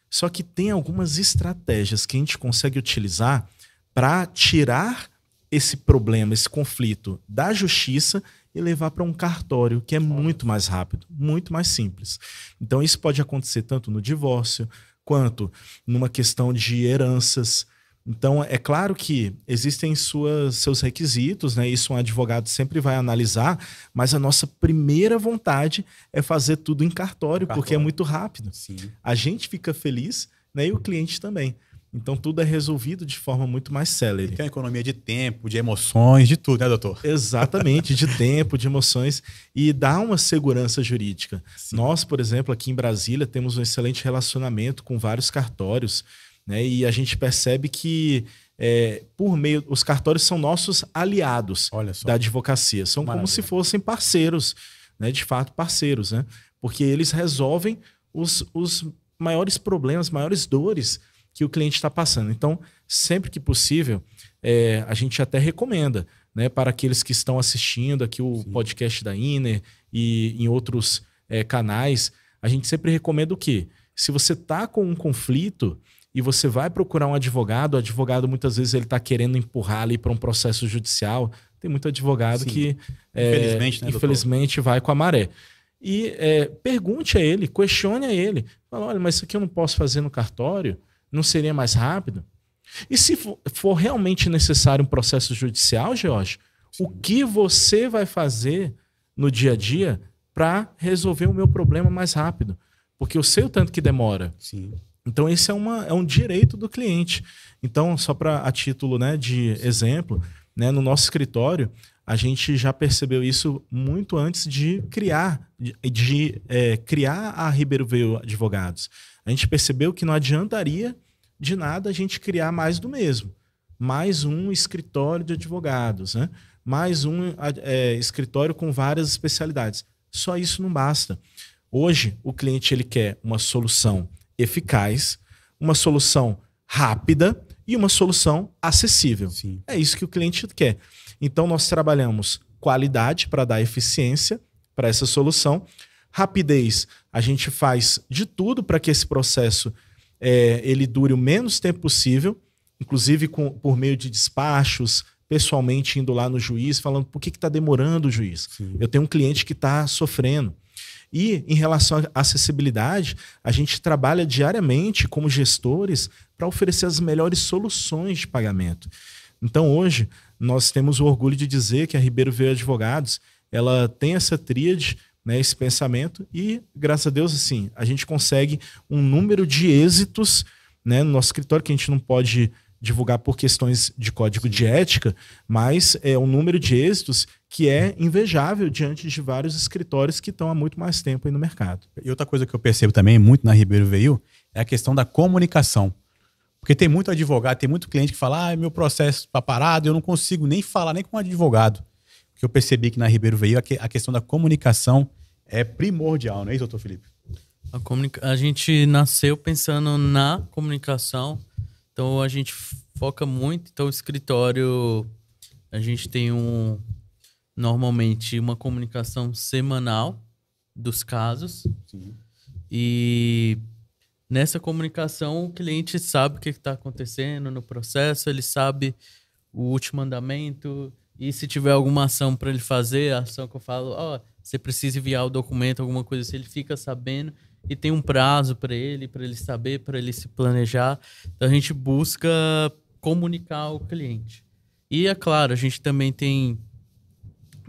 Speaker 2: Só que tem algumas estratégias que a gente consegue utilizar para tirar esse problema, esse conflito da justiça e levar para um cartório, que é muito mais rápido, muito mais simples. Então isso pode acontecer tanto no divórcio quanto numa questão de heranças, então, é claro que existem suas, seus requisitos, né? Isso um advogado sempre vai analisar, mas a nossa primeira vontade é fazer tudo em cartório, cartório. porque é muito rápido. Sim. A gente fica feliz né? e o cliente também. Então, tudo é resolvido de forma muito mais célere. Tem economia de tempo, de emoções, de tudo, né, doutor? Exatamente, de tempo, de emoções e dá uma segurança jurídica. Sim. Nós, por exemplo, aqui em Brasília, temos um excelente relacionamento com vários cartórios né? E a gente percebe que é, por meio. Os cartórios são nossos aliados da advocacia. São Maravilha. como se fossem parceiros, né? de fato, parceiros, né? Porque eles resolvem os, os maiores problemas, maiores dores que o cliente está passando. Então, sempre que possível, é, a gente até recomenda né, para aqueles que estão assistindo aqui o Sim. podcast da Iner e em outros é, canais, a gente sempre recomenda o quê? Se você está com um conflito, e você vai procurar um advogado, o advogado muitas vezes ele está querendo empurrar ali para um processo judicial. Tem muito advogado Sim. que é, infelizmente, é, né, infelizmente vai com a maré. E é, pergunte a ele, questione a ele. Fala, olha, mas isso aqui eu não posso fazer no cartório? Não seria mais rápido? E se for, for realmente necessário um processo judicial, George, Sim. o que você vai fazer no dia a dia para resolver o meu problema mais rápido? Porque eu sei o tanto que demora. Sim. Então, esse é, uma, é um direito do cliente. Então, só para a título né, de exemplo, né, no nosso escritório, a gente já percebeu isso muito antes de criar, de, de é, criar a Ribeiro Veio Advogados. A gente percebeu que não adiantaria de nada a gente criar mais do mesmo. Mais um escritório de advogados, né? mais um é, escritório com várias especialidades. Só isso não basta. Hoje, o cliente ele quer uma solução eficaz, uma solução rápida e uma solução acessível. Sim. É isso que o cliente quer. Então nós trabalhamos qualidade para dar eficiência para essa solução, rapidez. A gente faz de tudo para que esse processo é, ele dure o menos tempo possível, inclusive com, por meio de despachos, pessoalmente indo lá no juiz, falando por que está demorando o juiz. Sim. Eu tenho um cliente que está sofrendo. E em relação à acessibilidade, a gente trabalha diariamente como gestores para oferecer as melhores soluções de pagamento. Então hoje nós temos o orgulho de dizer que a Ribeiro Veio Advogados, ela tem essa tríade, né, esse pensamento e graças a Deus assim, a gente consegue um número de êxitos, né, no nosso escritório que a gente não pode divulgar por questões de código de ética, mas é um número de êxitos que é invejável diante de vários escritórios que estão há muito mais tempo aí no mercado.
Speaker 1: E outra coisa que eu percebo também muito na Ribeiro Veio é a questão da comunicação. Porque tem muito advogado, tem muito cliente que fala: ah, meu processo está parado, eu não consigo nem falar nem com um advogado. O que eu percebi que na Ribeiro Veio é a questão da comunicação é primordial, não é isso, doutor Felipe?
Speaker 3: A, comunica... a gente nasceu pensando na comunicação então a gente foca muito. Então, o escritório, a gente tem um. Normalmente, uma comunicação semanal dos casos. Sim. E nessa comunicação, o cliente sabe o que está acontecendo no processo, ele sabe o último andamento. E se tiver alguma ação para ele fazer, a ação que eu falo, ó, oh, você precisa enviar o documento, alguma coisa assim, ele fica sabendo e tem um prazo para ele, para ele saber, para ele se planejar. Então a gente busca comunicar ao cliente. E é claro, a gente também tem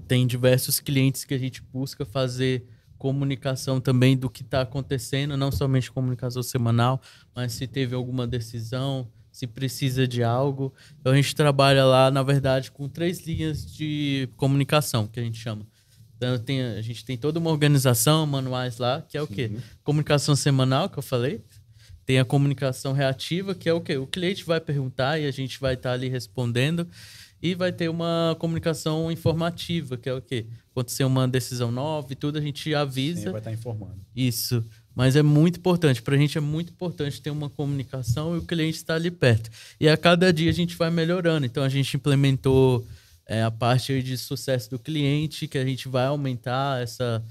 Speaker 3: tem diversos clientes que a gente busca fazer comunicação também do que está acontecendo, não somente comunicação semanal, mas se teve alguma decisão, se precisa de algo. Então a gente trabalha lá, na verdade, com três linhas de comunicação que a gente chama. Então tem, a gente tem toda uma organização, manuais lá, que é o quê? Comunicação semanal, que eu falei. Tem a comunicação reativa, que é o quê? O cliente vai perguntar e a gente vai estar tá ali respondendo. E vai ter uma comunicação informativa, que é o quê? Acontecer uma decisão nova e tudo, a gente avisa. Sim, vai estar tá informando. Isso. Mas é muito importante. Para a gente é muito importante ter uma comunicação e o cliente estar tá ali perto. E a cada dia a gente vai melhorando. Então a gente implementou é, a parte de sucesso do cliente, que a gente vai aumentar essa.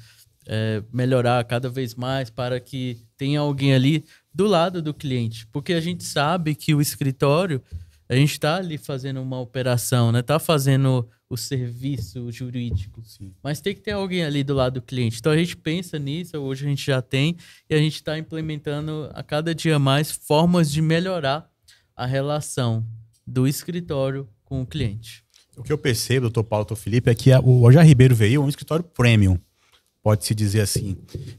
Speaker 3: É, melhorar cada vez mais para que tenha alguém ali do lado do cliente. Porque a gente sabe que o escritório, a gente está ali fazendo uma operação, né? Está fazendo o serviço jurídico. Sim. Mas tem que ter alguém ali do lado do cliente. Então a gente pensa nisso, hoje a gente já tem, e a gente está implementando a cada dia mais formas de melhorar a relação do escritório com o cliente.
Speaker 1: O que eu percebo, doutor Paulo, doutor Felipe, é que o Ojar Ribeiro veio é um escritório premium, pode-se dizer assim,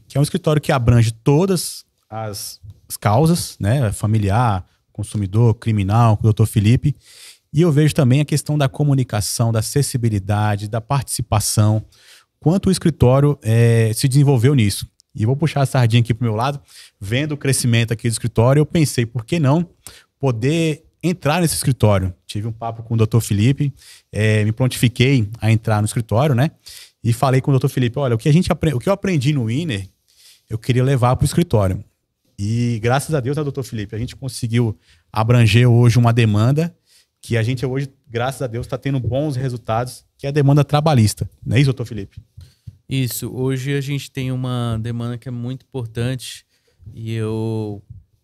Speaker 1: que é um escritório que abrange todas as causas, né, familiar, consumidor, criminal, com o doutor Felipe, e eu vejo também a questão da comunicação, da acessibilidade, da participação, quanto o escritório é, se desenvolveu nisso. E vou puxar a sardinha aqui para o meu lado, vendo o crescimento aqui do escritório, eu pensei, por que não poder entrar nesse escritório. Tive um papo com o Dr. Felipe, é, me prontifiquei a entrar no escritório, né? E falei com o Dr. Felipe, olha, o que a gente o que eu aprendi no Winner, eu queria levar para o escritório. E graças a Deus, né, doutor Felipe, a gente conseguiu abranger hoje uma demanda que a gente hoje, graças a Deus, está tendo bons resultados, que é a demanda trabalhista. Não é isso, doutor Felipe? Isso.
Speaker 3: Hoje a gente tem uma demanda que é muito importante e eu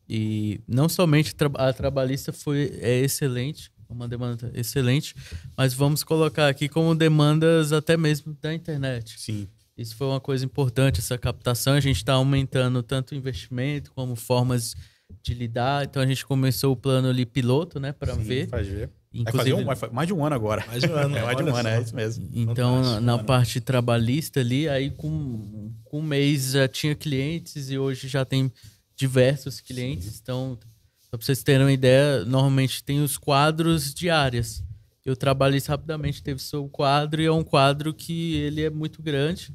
Speaker 3: e não somente a trabalhista foi, é excelente, uma demanda excelente, mas vamos colocar aqui como demandas até mesmo da internet. Sim. Isso foi uma coisa importante, essa captação. A gente está aumentando tanto o investimento como formas de lidar. Então a gente começou o plano ali piloto, né, para ver. Faz ver. Inclusive, um,
Speaker 1: mais de um ano agora. Mais de um ano. é, mais de um ano, é isso mesmo. Então,
Speaker 3: na, na parte trabalhista ali, aí com, com um mês já tinha clientes e hoje já tem diversos clientes. Sim. só então, para vocês terem uma ideia, normalmente tem os quadros diárias Eu trabalhei rapidamente, teve seu quadro e é um quadro que ele é muito grande.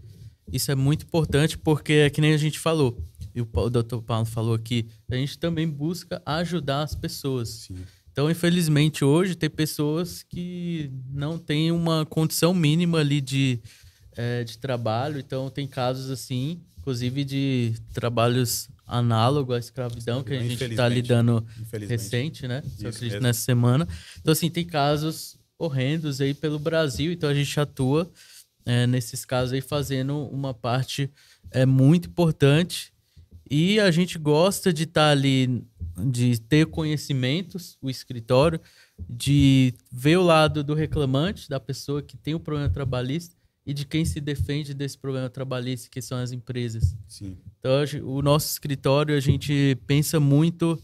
Speaker 3: Isso é muito importante porque é que nem a gente falou, e o Dr. Paulo falou aqui, a gente também busca ajudar as pessoas. Sim. Então, infelizmente, hoje tem pessoas que não têm uma condição mínima ali de, é, de trabalho. Então, tem casos assim, inclusive de trabalhos análogo à escravidão que a gente está lidando recente, né? Isso, eu acredito nessa semana. Então, assim, tem casos horrendos aí pelo Brasil, então a gente atua é, nesses casos aí fazendo uma parte é, muito importante e a gente gosta de estar tá ali, de ter conhecimentos, o escritório, de ver o lado do reclamante, da pessoa que tem o problema trabalhista, e de quem se defende desse problema trabalhista, que são as empresas. Sim. Então, o nosso escritório, a gente pensa muito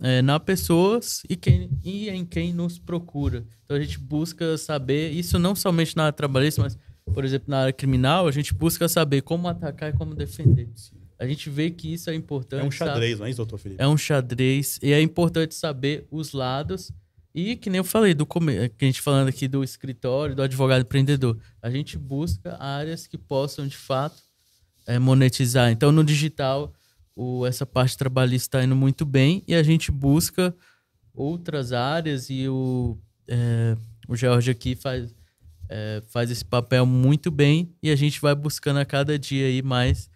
Speaker 3: é, na pessoas e, quem, e em quem nos procura. Então, a gente busca saber, isso não somente na área trabalhista, mas, por exemplo, na área criminal, a gente busca saber como atacar e como defender. Sim. A gente vê que isso é importante. É um xadrez, sabe? não é isso, doutor Felipe? É um xadrez. E é importante saber os lados e que nem eu falei do que a gente falando aqui do escritório, do advogado empreendedor, a gente busca áreas que possam de fato é, monetizar. Então no digital o, essa parte trabalhista está indo muito bem e a gente busca outras áreas e o é, o George aqui faz é, faz esse papel muito bem e a gente vai buscando a cada dia aí mais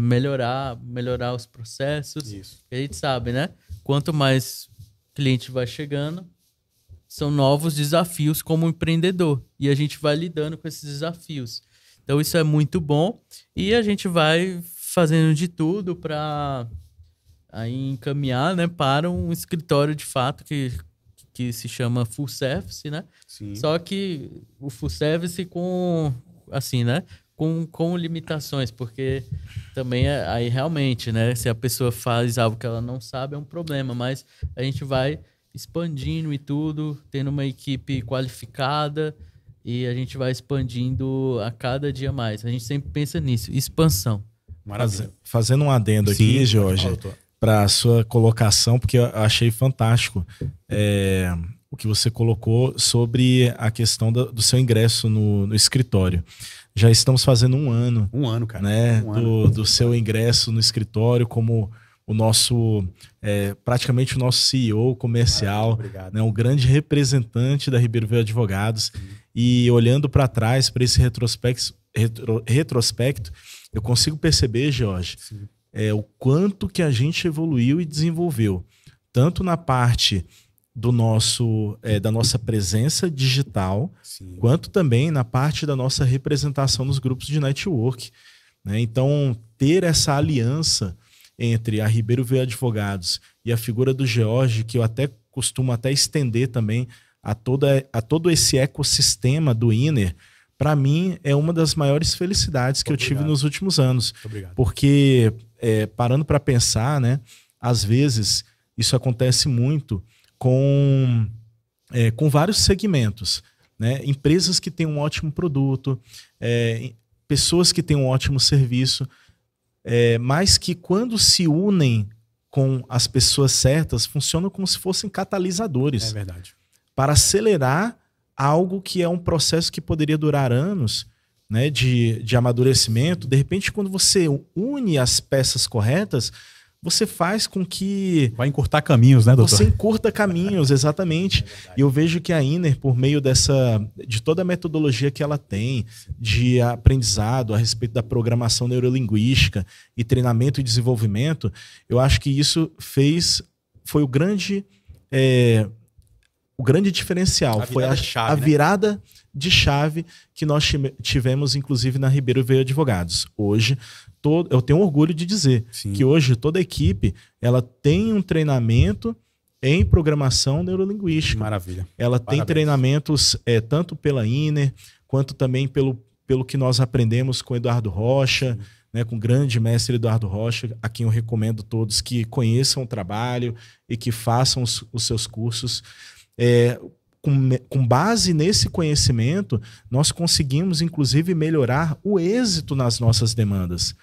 Speaker 3: melhorar melhorar os processos. Isso. A gente sabe, né? Quanto mais cliente vai chegando, são novos desafios como empreendedor e a gente vai lidando com esses desafios. Então isso é muito bom e a gente vai fazendo de tudo para encaminhar, né, para um escritório de fato que que se chama full service, né? Sim. Só que o full service com assim, né? com, com limitações, porque também é, aí realmente, né? Se a pessoa faz algo que ela não sabe, é um problema, mas a gente vai expandindo e tudo, tendo uma equipe qualificada e a gente vai expandindo a cada dia mais. A gente sempre pensa
Speaker 2: nisso, expansão. Maravilha. Fazendo um adendo aqui, Jorge, para a sua colocação, porque eu achei fantástico é, o que você colocou sobre a questão do, do seu ingresso no, no escritório. Já estamos fazendo um ano. Um ano, cara. Né, um ano. Do, do seu ingresso no escritório como o nosso é, praticamente o nosso CEO comercial, ah, né, um grande representante da Ribeiro Verde Advogados. Sim. E olhando para trás, para esse retrospecto, retro, retrospecto, eu consigo perceber, Jorge, é, o quanto que a gente evoluiu e desenvolveu, tanto na parte do nosso é, da nossa presença digital, Sim. quanto também na parte da nossa representação nos grupos de network. Né? Então, ter essa aliança entre a Ribeiro Veio Advogados e a figura do George, que eu até costumo até estender também a, toda, a todo esse ecossistema do INER, para mim é uma das maiores felicidades que Obrigado. eu tive nos últimos anos. Obrigado. Porque, é, parando para pensar, né, às vezes isso acontece muito com, é, com vários segmentos. Né? Empresas que têm um ótimo produto, é, pessoas que têm um ótimo serviço, é, mas que quando se unem com as pessoas certas, funcionam como se fossem catalisadores. É verdade. Para acelerar algo que é um processo que poderia durar anos, né, de, de amadurecimento, de repente, quando você une as peças corretas, você faz com que. Vai encurtar caminhos, né, doutor? Você encurta caminhos, exatamente. É e eu vejo que a Iner, por meio dessa. de toda a metodologia que ela tem de aprendizado a respeito da programação neurolinguística e treinamento e desenvolvimento, eu acho que isso fez. foi o grande. É, o grande diferencial. A foi a, chave, a né? virada de chave que nós tivemos, inclusive, na Ribeiro Veio Advogados. Hoje, todo, eu tenho orgulho de dizer Sim. que hoje toda equipe ela tem um treinamento em programação neurolinguística. Maravilha. Ela Parabéns. tem treinamentos é, tanto pela INER quanto também pelo, pelo que nós aprendemos com Eduardo Rocha, né, com o grande mestre Eduardo Rocha, a quem eu recomendo todos que conheçam o trabalho e que façam os, os seus cursos. É, com, com, base nesse conhecimento, nós conseguimos, inclusive, melhorar o êxito nas nossas demandas.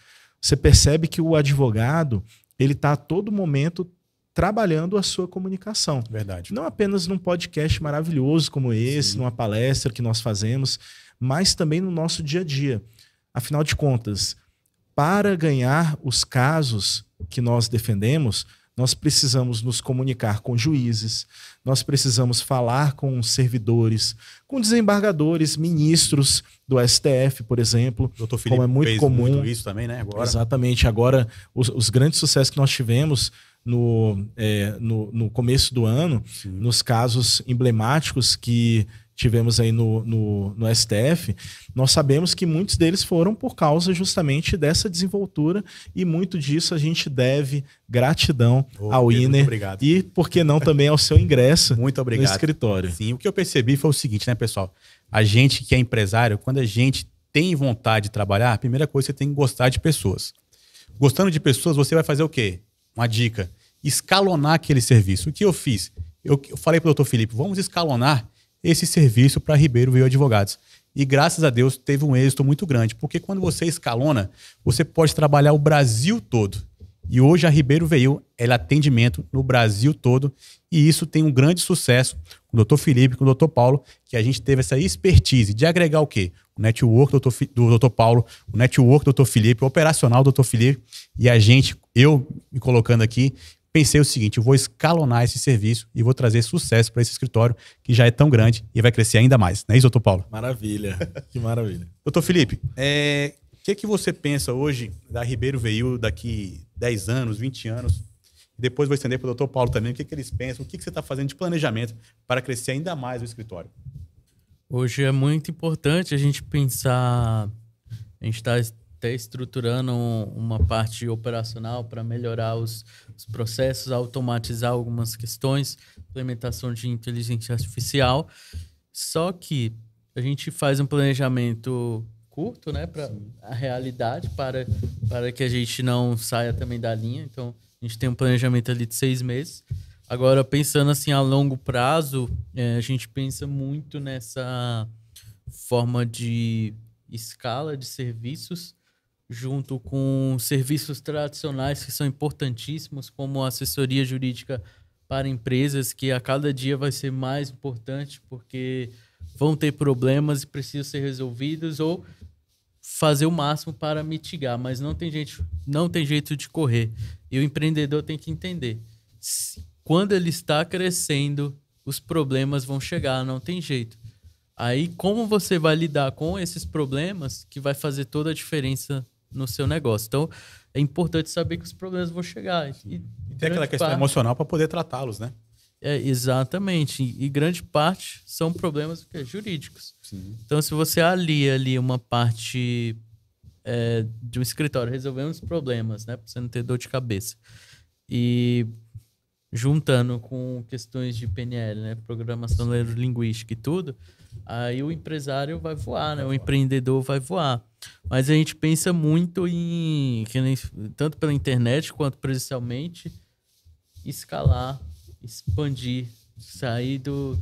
Speaker 2: Você percebe que o advogado ele está a todo momento trabalhando a sua comunicação. Verdade. Não apenas num podcast maravilhoso como esse, Sim. numa palestra que nós fazemos, mas também no nosso dia a dia. Afinal de contas, para ganhar os casos que nós defendemos, nós precisamos nos comunicar com juízes, nós precisamos falar com servidores, com desembargadores, ministros do STF, por exemplo. Doutor Felipe como é muito comum. Muito isso também, né? Agora. Exatamente. Agora, os, os grandes sucessos que nós tivemos no, é, no, no, começo do ano, Sim. nos casos emblemáticos que tivemos aí no, no, no, STF, nós sabemos que muitos deles foram por causa justamente dessa desenvoltura e muito disso a gente deve gratidão oh, ao Pedro, Iner obrigado. e, por que não, também ao seu ingresso muito obrigado. no
Speaker 1: escritório. Sim, o que eu percebi foi o seguinte, né, pessoal? A gente que é empresário, quando a gente tem vontade de trabalhar, a primeira coisa você tem que gostar de pessoas. Gostando de pessoas, você vai fazer o quê? Uma dica. Escalonar aquele serviço. O que eu fiz? Eu, eu falei para o doutor Felipe, vamos escalonar esse serviço para Ribeiro Veio Advogados. E graças a Deus teve um êxito muito grande, porque quando você escalona, você pode trabalhar o Brasil todo. E hoje a Ribeiro Veio, ela atendimento no Brasil todo, e isso tem um grande sucesso com o doutor Felipe, com o doutor Paulo, que a gente teve essa expertise de agregar o quê? O network do doutor, Paulo, o network do doutor Felipe, o operacional do doutor Felipe, e a gente, eu me colocando aqui, pensei o seguinte: eu vou escalonar esse serviço e vou trazer sucesso para esse escritório que já é tão grande e vai crescer ainda mais. Não é isso, doutor Paulo? Maravilha, que maravilha. doutor Felipe, é, o é, que, que você pensa hoje da Ribeiro Veio daqui 10 anos, 20 anos? Depois vou estender para o doutor Paulo também o que, que eles pensam, o que, que você está fazendo de planejamento para crescer ainda mais o escritório.
Speaker 3: Hoje é muito importante a gente pensar, a gente está até estruturando uma parte operacional para melhorar os, os, processos, automatizar algumas questões, implementação de inteligência artificial. Só que a gente faz um planejamento curto, né, para a realidade, para, para que a gente não saia também da linha. Então, a gente tem um planejamento ali de seis meses. Agora, pensando assim a longo prazo, é, a gente pensa muito nessa forma de escala de serviços junto com serviços tradicionais que são importantíssimos, como assessoria jurídica para empresas, que a cada dia vai ser mais importante, porque vão ter problemas e precisam ser resolvidos, ou fazer o máximo para mitigar, mas não tem, gente, não tem jeito de correr. E o empreendedor tem que entender. Quando ele está crescendo, os problemas vão chegar, não tem jeito. Aí, como você vai lidar com esses problemas que vai fazer toda a diferença no seu negócio. Então, é importante saber que os problemas vão chegar. E, e tem aquela questão parte, emocional para poder tratá-los, né? É, exatamente. E, grande parte são problemas que, jurídicos. Sim. Então, se você alia ali uma parte é, de um escritório, resolvendo os problemas, né? Para você não ter dor de cabeça. E juntando com questões de PNL, né? Programação neurolinguística e tudo, aí o empresário vai voar, né? O empreendedor vai voar. Mas a gente pensa muito em, tanto pela internet quanto presencialmente, escalar, expandir, sair do.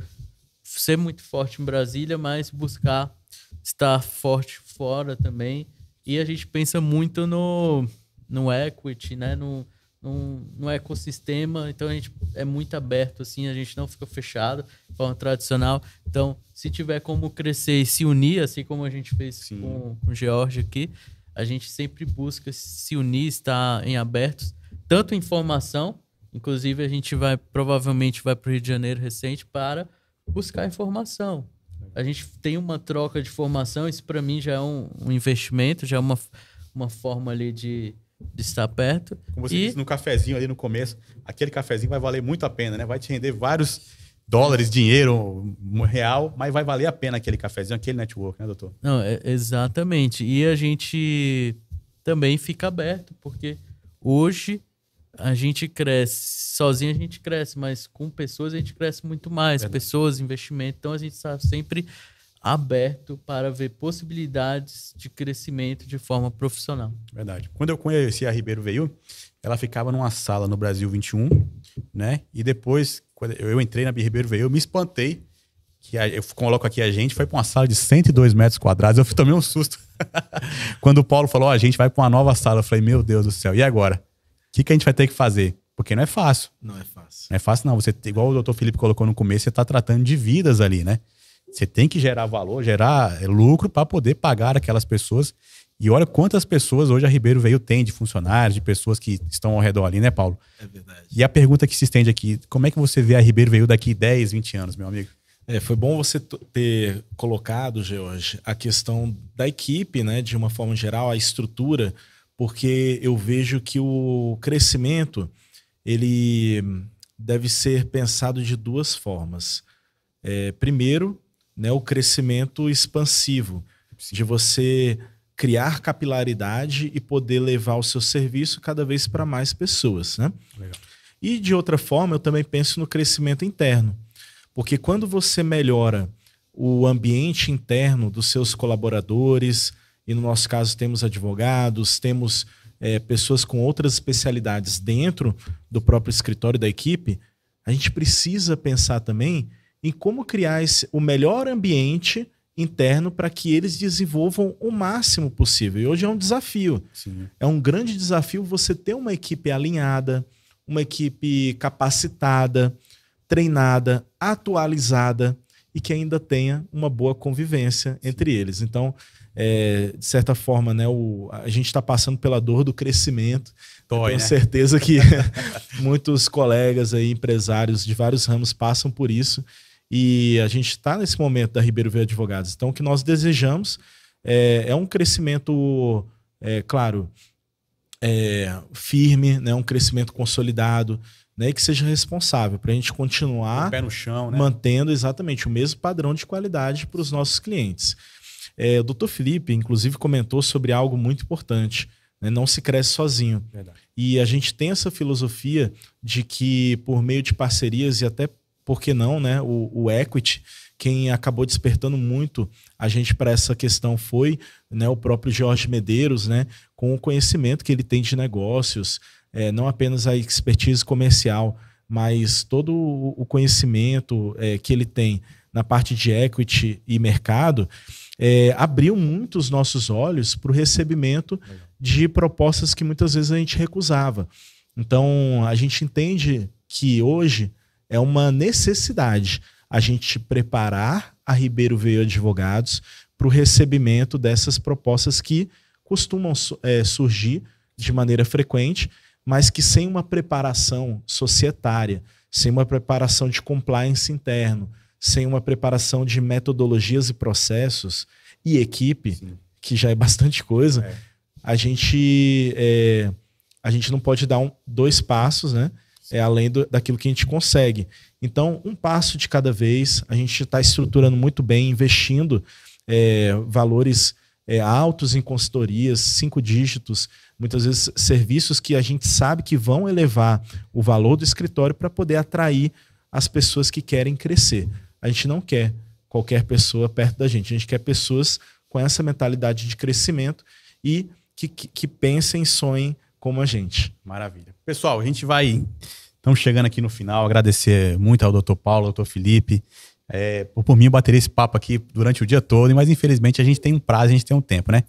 Speaker 3: ser muito forte em Brasília, mas buscar estar forte fora também. E a gente pensa muito no, no equity, né? No, num, num é ecossistema, então a gente é muito aberto, assim, a gente não fica fechado, forma tradicional. Então, se tiver como crescer e se unir, assim como a gente fez Sim. com, o George aqui, a gente sempre busca se unir, estar em abertos, tanto em inclusive a gente vai, provavelmente vai para o Rio de Janeiro recente para buscar informação. A gente tem uma troca de formação, isso para mim já é um, um investimento, já é uma,
Speaker 1: uma forma ali de de estar perto. Como você e... disse no cafezinho ali no começo, aquele cafezinho vai valer muito a pena, né? Vai te render vários dólares, dinheiro, real, mas vai valer a pena aquele cafezinho, aquele network, né, doutor?
Speaker 3: Não, é, exatamente. E a gente também fica aberto, porque hoje a gente cresce, sozinho a gente cresce, mas com pessoas a gente cresce muito mais, Verdade. pessoas, investimento. Então a gente está sempre aberto para ver possibilidades de crescimento de forma profissional.
Speaker 1: Verdade. Quando eu conheci a Ribeiro Veio, ela ficava numa sala no Brasil 21, né? E depois, quando eu entrei na Ribeiro Veio, eu me espantei que eu coloco aqui a gente, foi para uma sala de 102 metros quadrados. Eu tomei um susto. Quando o Paulo falou, oh, a gente vai para uma nova sala, eu falei, meu Deus do céu, e agora? O que, que a gente vai ter que fazer? Porque não é fácil. Não é fácil. Não é fácil, não. Você, igual o doutor Felipe colocou no começo, você está tratando de vidas ali, né? Você tem que gerar valor, gerar é, lucro para poder pagar aquelas pessoas. E olha quantas pessoas hoje a Ribeiro Veio tem de funcionários, de pessoas que estão ao redor ali, né, Paulo? É verdade. E a pergunta que se estende aqui, como é que você vê a Ribeiro Veio daqui 10, 20
Speaker 2: anos, meu amigo? É, foi bom você ter colocado, George, a questão da equipe, né, de uma forma geral, a estrutura, porque eu vejo que o crescimento ele deve ser pensado de duas formas. É, primeiro, né, o crescimento expansivo, de você criar capilaridade e poder levar o seu serviço cada vez para mais pessoas. Né? Legal. E de outra forma, eu também penso no crescimento interno, porque quando você melhora o ambiente interno dos seus colaboradores, e no nosso caso temos advogados, temos é, pessoas com outras especialidades dentro do próprio escritório da equipe, a gente precisa pensar também em como criar esse, o melhor ambiente interno para que eles desenvolvam o máximo possível. E hoje é um desafio. Sim. É um grande desafio você ter uma equipe alinhada, uma equipe capacitada, treinada, atualizada e que ainda tenha uma boa convivência entre eles. Então, é, de certa forma, né, o, a gente está passando pela dor do crescimento. Dói, tenho né? certeza que muitos colegas aí, empresários de vários ramos passam por isso. E a gente está nesse momento da Ribeiro Verde Advogados. Então, o que nós desejamos é, é um crescimento, é, claro, é, firme, né? um crescimento consolidado, né? e que seja responsável para a gente continuar chão, né? mantendo exatamente o mesmo padrão de qualidade para os nossos clientes. É, o doutor Felipe, inclusive, comentou sobre algo muito importante. Né? Não se cresce sozinho. Verdade. E a gente tem essa filosofia de que, por meio de parcerias e até por que não, né? O, o equity. Quem acabou despertando muito a gente para essa questão foi né, o próprio Jorge Medeiros, né? Com o conhecimento que ele tem de negócios, é, não apenas a expertise comercial, mas todo o conhecimento é, que ele tem na parte de equity e mercado, é, abriu muito os nossos olhos para o recebimento de propostas que muitas vezes a gente recusava. Então, a gente entende que hoje é uma necessidade a gente preparar a Ribeiro Veio Advogados para o recebimento dessas propostas que costumam é, surgir de maneira frequente, mas que sem uma preparação societária, sem uma preparação de compliance interno, sem uma preparação de metodologias e processos e equipe, Sim. que já é bastante coisa, é. a gente é, a gente não pode dar um, dois passos, né? é além do, daquilo que a gente consegue. Então, um passo de cada vez, a gente está estruturando muito bem, investindo é, valores é, altos em consultorias, cinco dígitos, muitas vezes serviços que a gente sabe que vão elevar o valor do escritório para poder atrair as pessoas que querem crescer. A gente não quer qualquer pessoa perto da gente, a gente quer pessoas com essa mentalidade de crescimento e que, que, que pensem, sonhem como a gente. Maravilha. Pessoal, a gente vai. Estamos chegando
Speaker 1: aqui no final. Agradecer muito ao doutor Paulo, ao doutor Felipe. É, por mim, eu bateria esse papo aqui durante o dia todo, mas infelizmente a gente tem um prazo, a gente tem um tempo, né?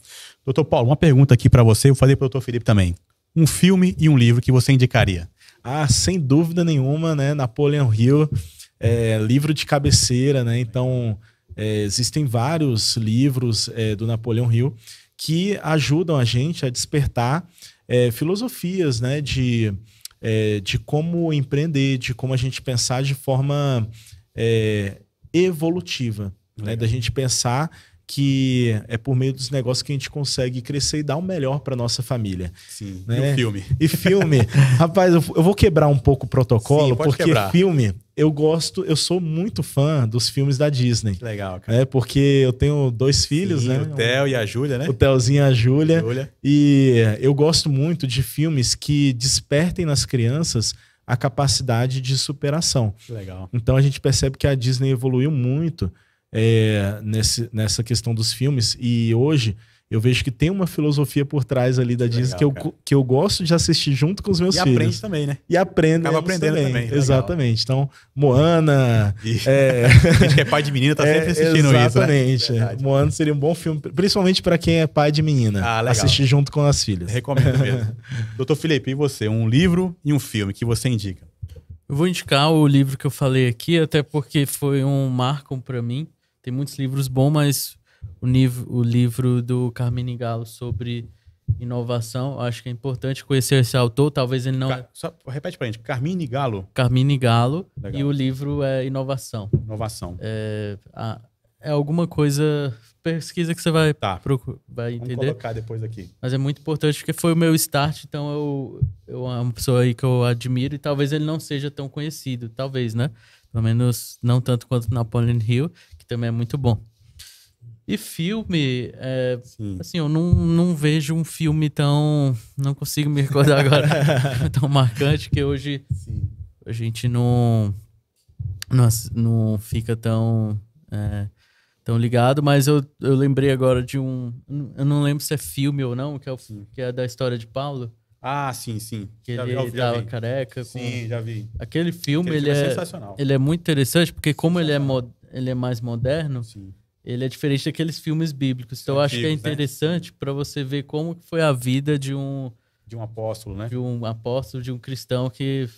Speaker 1: Doutor Paulo, uma pergunta aqui para você, eu fazer para o doutor Felipe também. Um filme e um livro que você indicaria?
Speaker 2: Ah, sem dúvida nenhuma, né? Napoleon Hill, é, livro de cabeceira, né? Então, é, existem vários livros é, do Napoleon Hill que ajudam a gente a despertar é, filosofias, né? De, é, de como empreender, de como a gente pensar de forma é, evolutiva, né? Da gente pensar que é por meio dos negócios que a gente consegue crescer e dar o melhor para nossa família. Sim. Né? E filme. E filme. Rapaz, eu vou quebrar um pouco o protocolo, Sim, porque quebrar. filme eu gosto, eu sou muito fã dos filmes da Disney. Que legal, cara. É, porque eu tenho dois filhos, Sim, né? O Theo e a Júlia, né? O Theozinho e a Júlia. E eu gosto muito de filmes que despertem nas crianças a capacidade de superação. Que legal. Então a gente percebe que a Disney evoluiu muito é, nesse, nessa questão dos filmes e hoje eu vejo que tem uma filosofia por trás ali da Disney que, eu, que eu gosto de assistir junto com os meus e filhos. E aprende também, né? E aprende. Acaba aprendendo também. também. Exatamente. Então, Moana. É... A gente que é pai de menina tá é, sempre assistindo é, exatamente. isso. Exatamente. Né? Moana seria um bom filme, principalmente para quem é pai de menina. Ah, legal. Assistir junto com as filhas. Recomendo mesmo.
Speaker 1: Doutor Felipe, e você? Um livro e um filme que você indica?
Speaker 3: Eu vou indicar o livro que eu falei aqui, até porque foi um marco para mim. Tem muitos livros bons, mas o, o livro do Carmine Galo sobre inovação. Acho que é importante conhecer esse autor. Talvez ele não. Car- só repete pra gente: Carmine Galo. Carmine Galo. Legal. E o livro é Inovação. Inovação. É, é alguma coisa. Pesquisa que você vai, Tá. procu- vai Vamos entender. colocar depois aqui. Mas é muito importante porque foi o meu start, então eu, eu é uma pessoa aí que eu admiro e talvez ele não seja tão conhecido, talvez, né? Pelo menos não tanto quanto Napoleon Hill, que também é muito bom. E filme, é, assim, eu não, não vejo um filme tão. Não consigo me recordar agora. tão marcante que hoje Sim. a gente não, não, não fica tão. É, tão ligado, mas eu, eu lembrei agora de um. Eu não lembro se é filme ou não, que é, o, que é da história de Paulo. Ah, sim, sim. Que já ele vi, já tava vi. careca. Sim, já vi. Aquele filme, Aquele ele filme é, é, sensacional. Ele é muito interessante, porque como ele é, mo... ele é mais moderno, sim. Ele é diferente daqueles filmes bíblicos. Então, Antigos, eu acho que é né? interessante né? para você ver como foi a vida de um... De um apóstolo, né? De um apóstolo, de um cristão que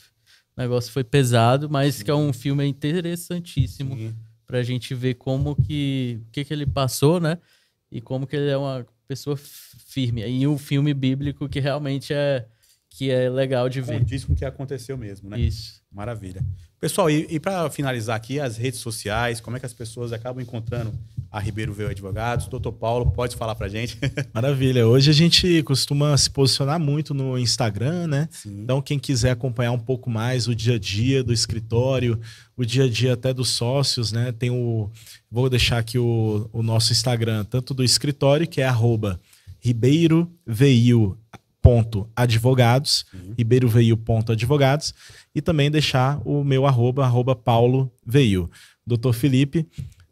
Speaker 3: o negócio foi pesado, mas Sim. que é um filme interessantíssimo para a gente ver como que... O que, que ele passou, né? E como que ele é uma pessoa firme. E um filme
Speaker 1: bíblico que realmente é que é legal de ver. Condiz com o que aconteceu mesmo, né? Isso. Maravilha. Pessoal, e, e para finalizar aqui, as redes sociais, como é que as pessoas acabam encontrando a Ribeiro Veio Advogados? Doutor Paulo, pode falar para gente.
Speaker 2: Maravilha. Hoje a gente costuma se posicionar muito no Instagram, né? Sim. Então, quem quiser acompanhar um pouco mais o dia a dia do escritório, o dia a dia até dos sócios, né? Tem o. Vou deixar aqui o, o nosso Instagram, tanto do escritório, que é arroba Ribeiro Veio ponto advogados, uhum. Ribeiro ponto advogados, e também deixar o meu arroba, arroba Paulo Veio. Doutor Felipe,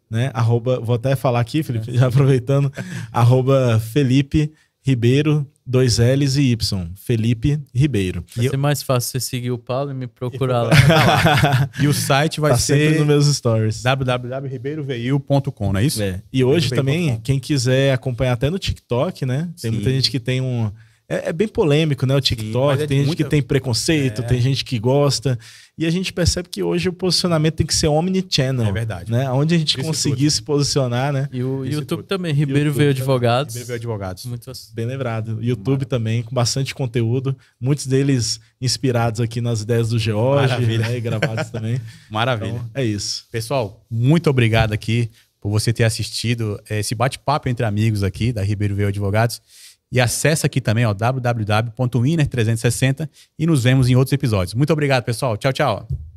Speaker 2: né, arroba, vou até falar aqui, Felipe, é. já aproveitando, arroba Felipe Ribeiro, dois L's e Y, Felipe Ribeiro. Vai ser
Speaker 1: mais fácil você seguir o Paulo e me procurar lá. Tá lá. e o site vai tá ser nos meus stories. www.ribeiroveio.com, não é isso? É. E hoje também,
Speaker 2: quem quiser acompanhar até no TikTok, né? Tem Sim. muita gente que tem um é, é bem polêmico, né? O TikTok, Sim, é tem gente que tem preconceito, é. tem gente que gosta. E a gente percebe que hoje o posicionamento tem que ser omnichannel. É verdade. Né? Onde a gente Isso conseguir tudo. se posicionar, né? E o Isso YouTube tudo. também, Ribeiro YouTube Veio Advogados. Ribeiro Veio Advogados. Muito bem lembrado. YouTube Maravilha. também, com bastante conteúdo. Muitos deles inspirados aqui nas ideias do George, Maravilha. né? E gravados também.
Speaker 1: Maravilha. Então, é isso. Pessoal, muito obrigado aqui por você ter assistido esse bate-papo entre amigos aqui da Ribeiro Veio Advogados. E acessa aqui também, ó, www.winner360 e nos vemos em outros episódios. Muito obrigado, pessoal. Tchau, tchau.